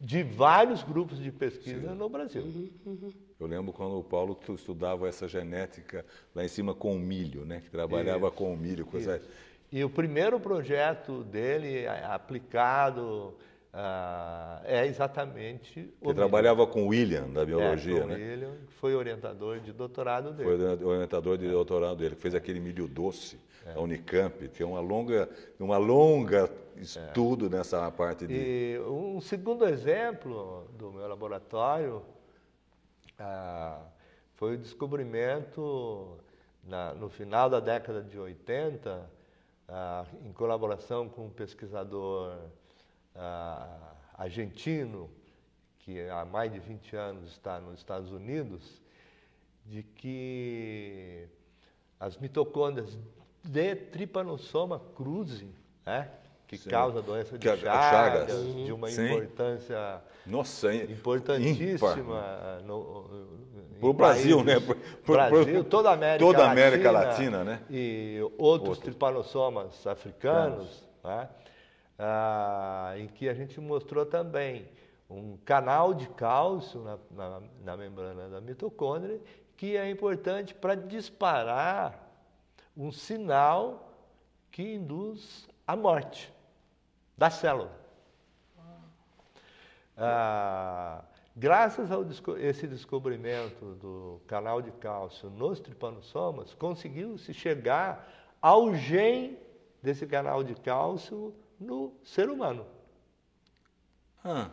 de vários grupos de pesquisa Sim. no Brasil. Uhum. uhum. Eu lembro quando o Paulo estudava essa genética lá em cima com o milho, né? Que trabalhava Isso. com o milho. Coisa... E o primeiro projeto dele aplicado ah, é exatamente o. Ele trabalhava com William, da é, biologia, é, com né? William, foi orientador de doutorado dele. Foi orientador de doutorado dele, fez aquele milho doce é. da Unicamp, tem uma longa, uma longa é. estudo é. nessa parte de. E um segundo exemplo do meu laboratório ah, foi o descobrimento na, no final da década de 80, ah, em colaboração com um pesquisador ah, argentino, que há mais de 20 anos está nos Estados Unidos, de que as mitocôndrias de tripanossoma cruzi, né? que Sim. causa doença de chagas, de uma Sim. importância Nossa, importantíssima para o Brasil, né? Pro, Brasil, toda a América, toda a América Latina, Latina né? E outros Outro. tripanossomas africanos, né? ah, em que a gente mostrou também um canal de cálcio na, na, na membrana da mitocôndria que é importante para disparar um sinal que induz a morte da célula. Ah, graças a desco esse descobrimento do canal de cálcio nos tripanossomas, conseguiu-se chegar ao gene desse canal de cálcio no ser humano. Ah.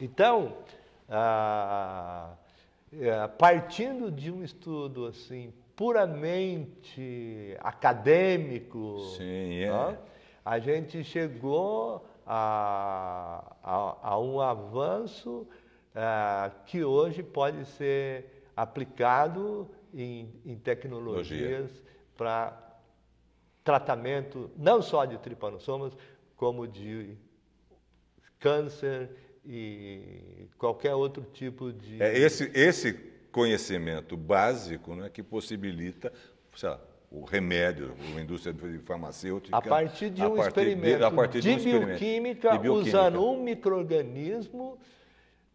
Então, ah, partindo de um estudo assim puramente acadêmico, Sim, é. a gente chegou a, a, a um avanço ah, que hoje pode ser aplicado em, em tecnologias para tratamento não só de tripanossomas como de câncer e qualquer outro tipo de. É esse, esse conhecimento básico né, que possibilita lá, o remédio, a indústria farmacêutica. A partir de um experimento de, bioquímica, de bioquímica, usando um microorganismo,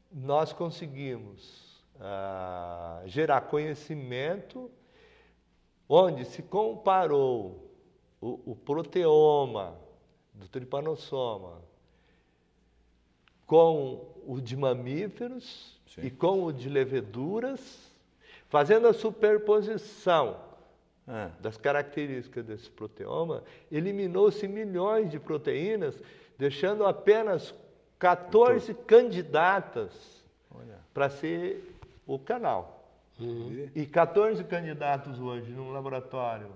nós conseguimos ah, gerar conhecimento onde se comparou o, o proteoma do tripanossoma com o de mamíferos Sim. e com o de leveduras, fazendo a superposição ah. das características desse proteoma, eliminou-se milhões de proteínas, deixando apenas 14 candidatas para ser o canal. Uhum. E 14 candidatos hoje num laboratório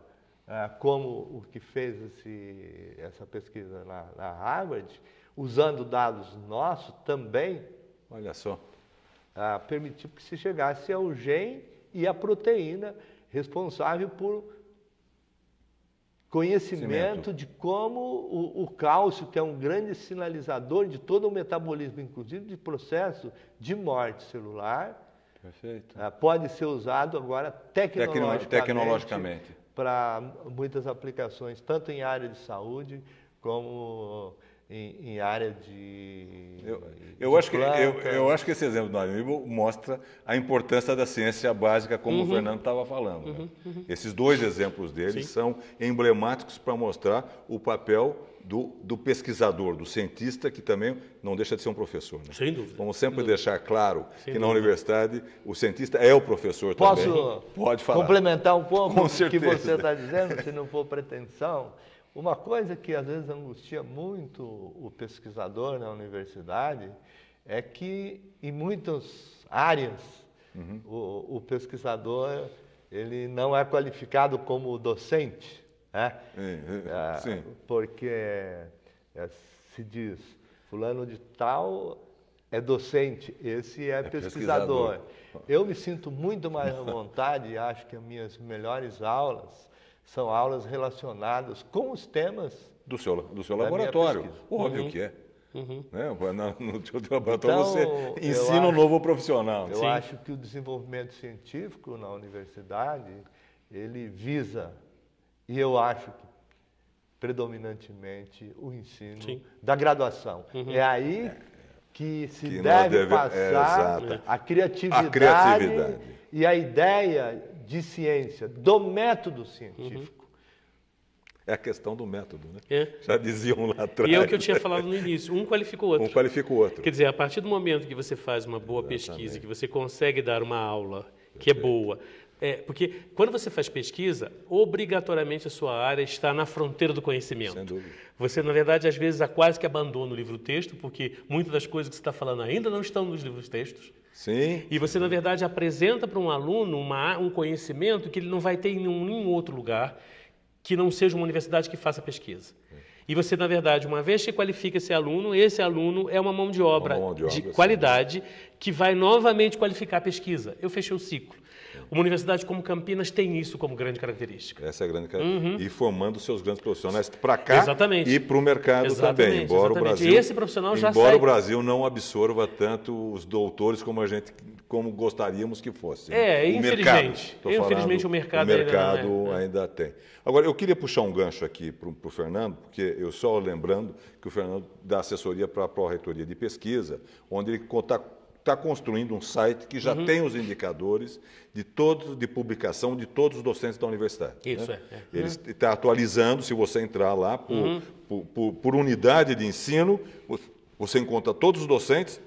ah, como o que fez esse, essa pesquisa na, na, Harvard, usando dados nossos também. Olha só. Ah, permitiu que se chegasse ao gene e à proteína responsável por conhecimento Cimento. de como o, o, cálcio, que é um grande sinalizador de todo o metabolismo, inclusive de processo de morte celular, Perfeito. Ah, pode ser usado agora tecnologicamente, Tecno, tecnologicamente para muitas aplicações, tanto em área de saúde como em, em área de. Eu, eu de acho que, eu, eu, acho que esse exemplo do Aníbal mostra a importância da ciência básica, como uhum. o Fernando estava falando. Né? Uhum. Né? Uhum. Esses dois exemplos dele são emblemáticos para mostrar o papel do, do, pesquisador, do cientista, que também não deixa de ser um professor. Né? Sem dúvida. Vamos sempre dúvida. Uhum. deixar claro Sem que na universidade o cientista é o professor Posso também. Posso complementar um pouco o que você está dizendo, se não for pretensão? Uma coisa que às vezes angustia muito o pesquisador na universidade é que em muitas áreas uhum. o, o, pesquisador ele não é qualificado como docente, né? é, é ah, sim. Porque é, se diz fulano de tal é docente, esse é, é pesquisador. pesquisador. Eu me sinto muito mais à vontade, e acho que as minhas melhores aulas são aulas relacionadas com os temas do seu, do seu laboratório. Óbvio uhum. que é. Uhum. Né? No, seu laboratório então, você ensina acho, um novo profissional. Eu Sim. acho que o desenvolvimento científico na universidade, ele visa, e eu acho que predominantemente o ensino Sim. da graduação. Uhum. É aí é. que se que deve, deve, é, passar é, a, criatividade a criatividade e a ideia de ciência, do método científico. Uhum. É a questão do método, né? É. Já diziam lá atrás. E é o que eu tinha falado no início: um qualifica o outro. Um qualifica o outro. Quer dizer, a partir do momento que você faz uma boa Exatamente. pesquisa, que você consegue dar uma aula que é Perfeito. é boa, é, porque quando você faz pesquisa, obrigatoriamente a sua área está na fronteira do conhecimento. Sem dúvida. Você, na verdade, às vezes quase que abandona o livro-texto, porque muitas das coisas que você está falando ainda não estão nos livros-textos. Sim. E você, na verdade, apresenta para um aluno uma, um conhecimento que ele não vai ter em nenhum outro lugar que não seja uma universidade que faça pesquisa. É. E você, na verdade, uma vez que qualifica esse aluno, esse aluno é uma mão de obra, mão de, obra, de, qualidade que vai novamente qualificar a pesquisa. Eu fechei o ciclo. Uma universidade como Campinas tem isso como grande característica. Essa é a grande característica. Uhum. E formando seus grandes profissionais para cá exatamente. e para o mercado exatamente, também. Embora exatamente. o Brasil, e esse profissional já embora sai... o Brasil não absorva tanto os doutores como a gente como gostaríamos que fosse. Né? É, o infelizmente. Mercado, infelizmente falando, o mercado, o mercado ainda, é, é. ainda, tem. Agora, eu queria puxar um gancho aqui para o Fernando, porque eu só lembrando que o Fernando dá assessoria para a Pró-Reitoria de Pesquisa, onde ele conta está construindo um site que já uhum. tem os indicadores de todos de publicação de todos os docentes da universidade. Né? Isso né? é, é. Ele está uhum. atualizando, se você entrar lá por, uhum. por, por, por, unidade de ensino, você encontra todos os docentes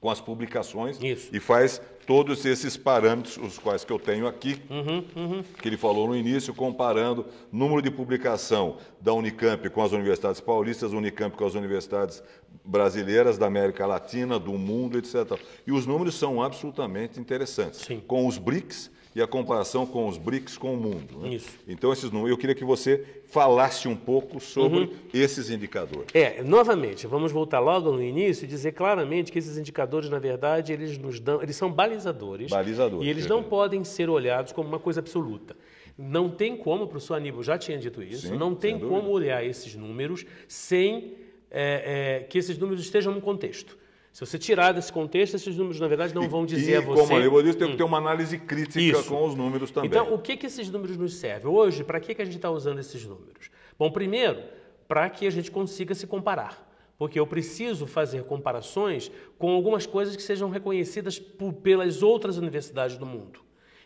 com as publicações Isso. e faz todos esses parâmetros, os quais que eu tenho aqui, uhum, uhum. que ele falou no início, comparando número de publicação da Unicamp com as universidades paulistas, Unicamp com as universidades brasileiras, da América Latina, do mundo, etc. E os números são absolutamente interessantes. Sim. Com os BRICS, e a comparação com os BRICS com o mundo. Né? Isso. Então, esses números, eu queria que você falasse um pouco sobre uhum. esses indicadores. É, novamente, vamos voltar logo no início e dizer claramente que esses indicadores, na verdade, eles nos dão, eles são balizadores. Balizadores. E eles não podem ser olhados como uma coisa absoluta. Não tem como, o professor Aníbal já tinha dito isso, Sim, não tem como olhar esses números sem é, é, que esses números estejam no contexto. Se você tirar desse contexto, esses números, na verdade, não e, vão dizer e, a você. Como eu disse, tem que ter uma hum. análise crítica Isso. com os números também. Então, o que, que esses números nos servem? Hoje, para que, que a gente está usando esses números? Bom, primeiro, para que a gente consiga se comparar. Porque eu preciso fazer comparações com algumas coisas que sejam reconhecidas por, pelas outras universidades do mundo.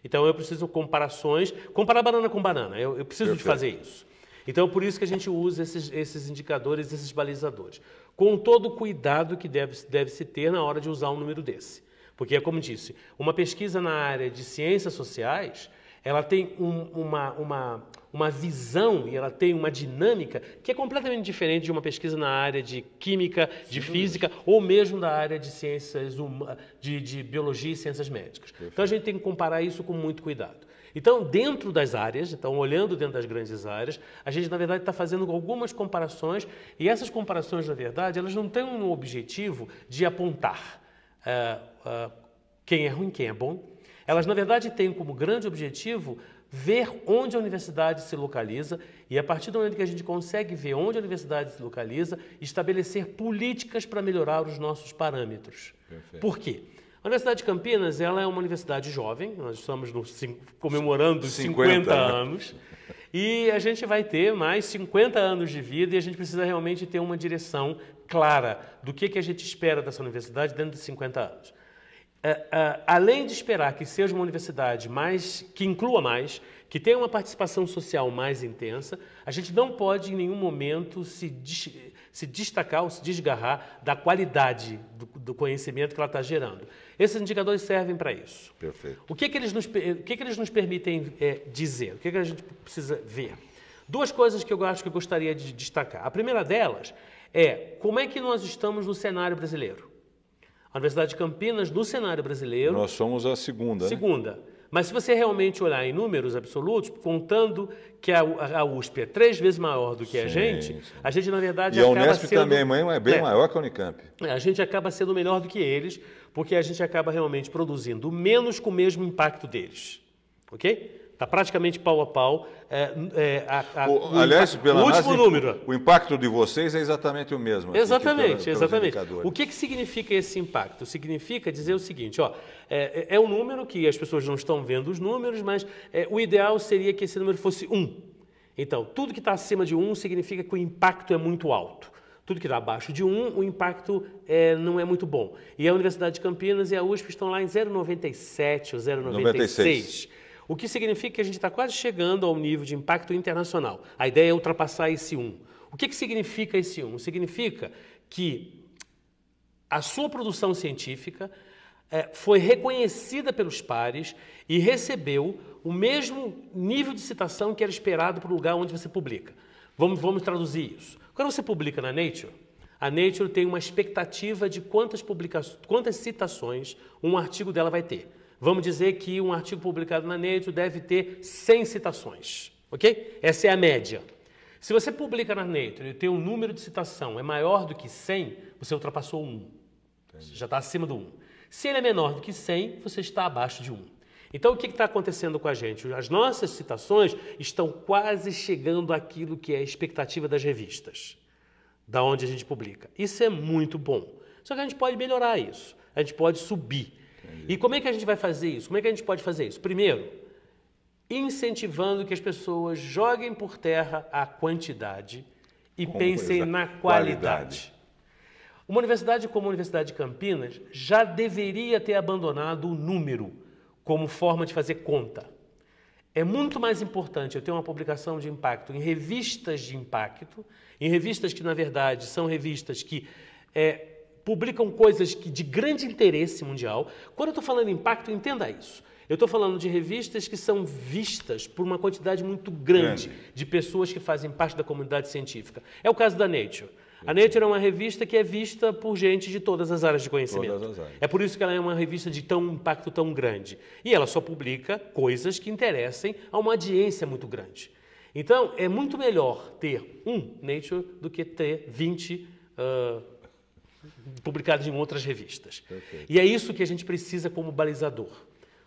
Então eu preciso comparações, comparar banana com banana, eu, eu preciso Perfeito. de fazer isso. Então por isso que a gente usa esses, esses indicadores, esses balizadores com todo o cuidado que deve, deve se ter na hora de usar um número desse. Porque, é como disse, uma pesquisa na área de ciências sociais, ela tem um, uma, uma, uma visão e ela tem uma dinâmica que é completamente diferente de uma pesquisa na área de química, de física ou mesmo da área de ciências de, de biologia e ciências médicas. Perfeito. Então a gente tem que comparar isso com muito cuidado. Então, dentro das áreas, então olhando dentro das grandes áreas, a gente na verdade está fazendo algumas comparações e essas comparações, na verdade, elas não têm um objetivo de apontar uh, uh, quem é ruim, quem é bom. Elas na verdade têm como grande objetivo ver onde a universidade se localiza e, a partir do momento que a gente consegue ver onde a universidade se localiza, estabelecer políticas para melhorar os nossos parâmetros. Perfeito. Por quê? A Universidade de Campinas ela é uma universidade jovem, nós estamos no, comemorando 50, 50 né? anos. E a gente vai ter mais 50 anos de vida e a gente precisa realmente ter uma direção clara do que, que a gente espera dessa universidade dentro de 50 anos. Uh, uh, além de esperar que seja uma universidade mais que inclua mais, que tenha uma participação social mais intensa, a gente não pode em nenhum momento se, se destacar ou se desgarrar da qualidade do, do conhecimento que ela está gerando. Esses indicadores servem para isso. Perfeito. O que, que, eles, nos, eh, o que, que eles nos permitem é, dizer? O que, que a gente precisa ver? Duas coisas que eu acho que eu gostaria de destacar. A primeira delas é como é que nós estamos no cenário brasileiro. A Universidade de Campinas, no cenário brasileiro. Nós somos a segunda. Né? Segunda. Né? Mas se você realmente olhar em números absolutos, contando que a, a USP é três vezes maior do que sim, a gente, sim. a gente, na verdade, e acaba sendo... E a Unesp sendo, também é bem é, maior que a Unicamp. É, a gente acaba sendo melhor do que eles, porque a gente acaba realmente produzindo menos com o mesmo impacto deles. Ok? Está praticamente pau a pau. É, é, a, a, o, aliás, pela último número. O impacto de vocês é exatamente o mesmo. Exatamente, exatamente. O que, que significa esse impacto? Significa dizer o seguinte: ó, é, é, é um número que as pessoas não estão vendo os números, mas é, o ideal seria que esse número fosse 1. Um. Então, tudo que está acima de 1 um significa que o impacto é muito alto. Tudo que está abaixo de 1, um, o impacto é, não é muito bom. E a Universidade de Campinas e a USP estão lá em 0,97 ou 0,96. 96. O que significa que a gente está quase chegando ao nível de impacto internacional. A ideia é ultrapassar esse 1. O que, que significa esse 1? Significa que a sua produção científica é, foi reconhecida pelos pares e recebeu o mesmo nível de citação que era esperado para o lugar onde você publica. Vamos, vamos traduzir isso. Quando você publica na Nature, a Nature tem uma expectativa de quantas, quantas citações um artigo dela vai ter vamos dizer que um artigo publicado na Nature deve ter 100 citações, ok? Essa é a média. Se você publica na Nature e tem um número de citação é maior do que 100, você ultrapassou 1. Você já está acima do 1. Se ele é menor do que 100, você está abaixo de 1. Então, o que está acontecendo com a gente? As nossas citações estão quase chegando àquilo que é a expectativa das revistas, da onde a gente publica. Isso é muito bom. Só que a gente pode melhorar isso, a gente pode subir. E como é que a gente vai fazer isso? Como é que a gente pode fazer isso? Primeiro, incentivando que as pessoas joguem por terra a quantidade e como pensem na qualidade. qualidade. Uma universidade como a Universidade de Campinas já deveria ter abandonado o número como forma de fazer conta. É muito mais importante eu ter uma publicação de impacto em revistas de impacto, em revistas que, na verdade, são revistas que é, publicam coisas que, de grande interesse mundial. Quando eu estou falando impacto, entenda isso. Eu estou falando de revistas que são vistas por uma quantidade muito grande, grande, de pessoas que fazem parte da comunidade científica. É o caso da Nature. A Nature é uma revista que é vista por gente de todas as áreas de conhecimento. Áreas. É por isso que ela é uma revista de tão impacto tão grande. E ela só publica coisas que interessem a uma audiência muito grande. Então, é muito melhor ter um Nature do que ter 20 uh, ah, publicados em outras revistas. Perfeito. E é isso que a gente precisa como balizador.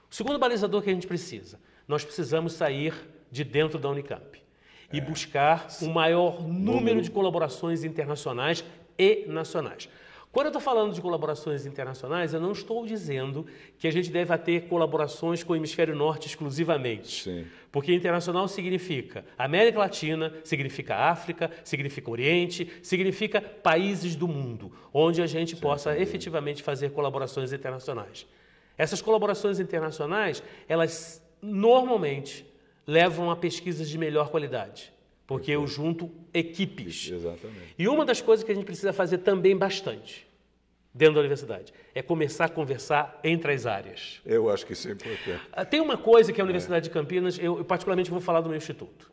O segundo balizador que a gente precisa, nós precisamos sair de dentro da Unicamp é. e buscar o um maior número de colaborações internacionais e nacionais. Quando eu estou falando de colaborações internacionais, eu não estou dizendo que a gente deve ter colaborações com o Hemisfério Norte exclusivamente. Sim. Porque internacional significa América Latina, significa África, significa Oriente, significa países do mundo, onde a gente Sim, possa entendi. efetivamente fazer colaborações internacionais. Essas colaborações internacionais, elas normalmente levam a pesquisas de melhor qualidade. Porque eu junto equipes. Exatamente. E uma das coisas que a gente precisa fazer também bastante dentro da universidade é começar a conversar entre as áreas. Eu acho que isso é importante. Ah, tem uma coisa que a é. Universidade é. de Campinas, eu, particularmente vou falar do meu instituto.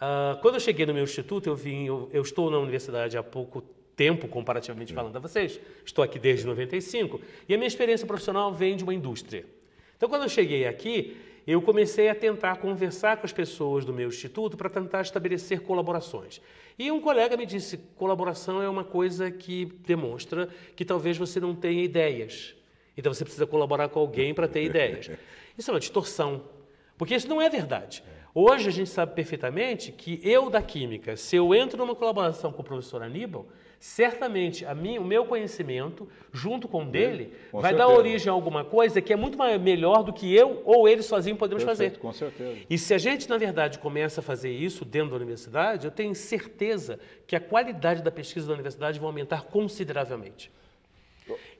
Uh, quando eu cheguei no meu instituto, eu, vim, eu, eu estou na universidade há pouco tempo, comparativamente hum. falando a vocês. Estou aqui desde 95 é. e a minha experiência profissional vem de uma indústria. Então, quando eu cheguei aqui, eu comecei a tentar conversar com as pessoas do meu instituto para tentar estabelecer colaborações. E um colega me disse: colaboração é uma coisa que demonstra que talvez você não tenha ideias. Então você precisa colaborar com alguém para ter ideias. Isso é uma distorção, porque isso não é verdade. Hoje a gente sabe perfeitamente que eu da química, se eu entro numa colaboração com o professor Aníbal, certamente a mim, o meu conhecimento, junto com o né? dele, com vai certeza. dar origem a alguma coisa que é muito melhor do que eu ou ele sozinho podemos Perfeito, fazer. Com certeza. E se a gente, na verdade, começa a fazer isso dentro da universidade, eu tenho certeza que a qualidade da pesquisa da universidade vai aumentar consideravelmente.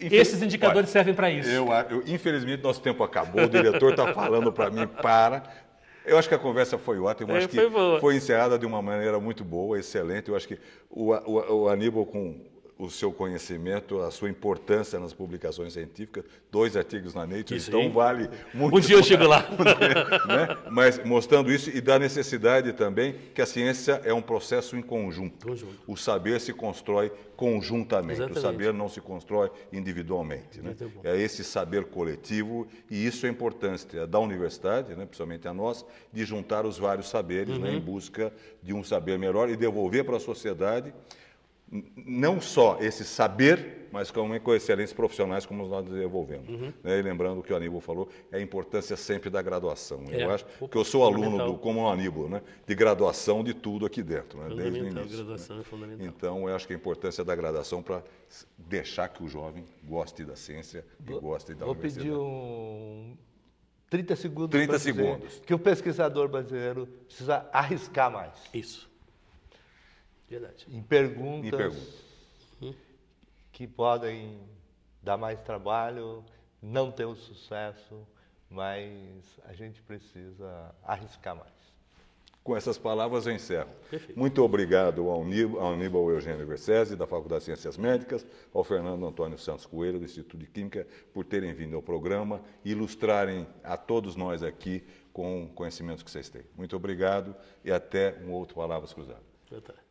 Infeliz... Esses indicadores servem para isso. Eu, eu, infelizmente, nosso tempo acabou. O diretor está falando para mim, para. Eu acho que a conversa foi ótima, é, que foi, foi encerrada de uma maneira muito boa, excelente. Eu acho que o, o, o Aníbal com o seu conhecimento, a sua importância nas publicações científicas, dois artigos na Nature, isso, então vale muito. Um dia eu chego lá. Né? Mas mostrando isso e da necessidade também que a ciência é um processo em conjunto. conjunto. O saber se constrói conjuntamente, Exatamente. o saber não se constrói individualmente. Né? É esse saber coletivo e isso é importância é da universidade, né, principalmente a nós, de juntar os vários saberes uhum. né, em busca de um saber melhor e devolver para a sociedade não só esse saber, mas também com excelentes profissionais como nós desenvolvemos. Uhum. Né, e lembrando o que o Aníbal falou, é a importância sempre da graduação. É. Eu acho que eu sou aluno, do, como o Aníbal, né? de graduação de tudo aqui dentro, né? desde o início. Né. Graduação né? é fundamental. Então, eu acho que a importância da graduação para deixar que o jovem goste da ciência e goste da vou universidade. Vou pedir um 30 segundos 30 segundos. que o pesquisador brasileiro precisa arriscar mais. Isso. Verdade. Em perguntas. Hum? Que podem dar mais trabalho, não ter o sucesso, mas a gente precisa arriscar mais. Com essas palavras eu encerro. Perfeito. Muito obrigado ao Aníbal, ao Aníbal Eugênio Versese, da Faculdade de Ciências Médicas, ao Fernando Antônio Santos Coelho, do Instituto de Química, por terem vindo ao programa e ilustrarem a todos nós aqui com o conhecimento que vocês têm. Muito obrigado e até um outro Palavras Cruzadas. Boa tarde.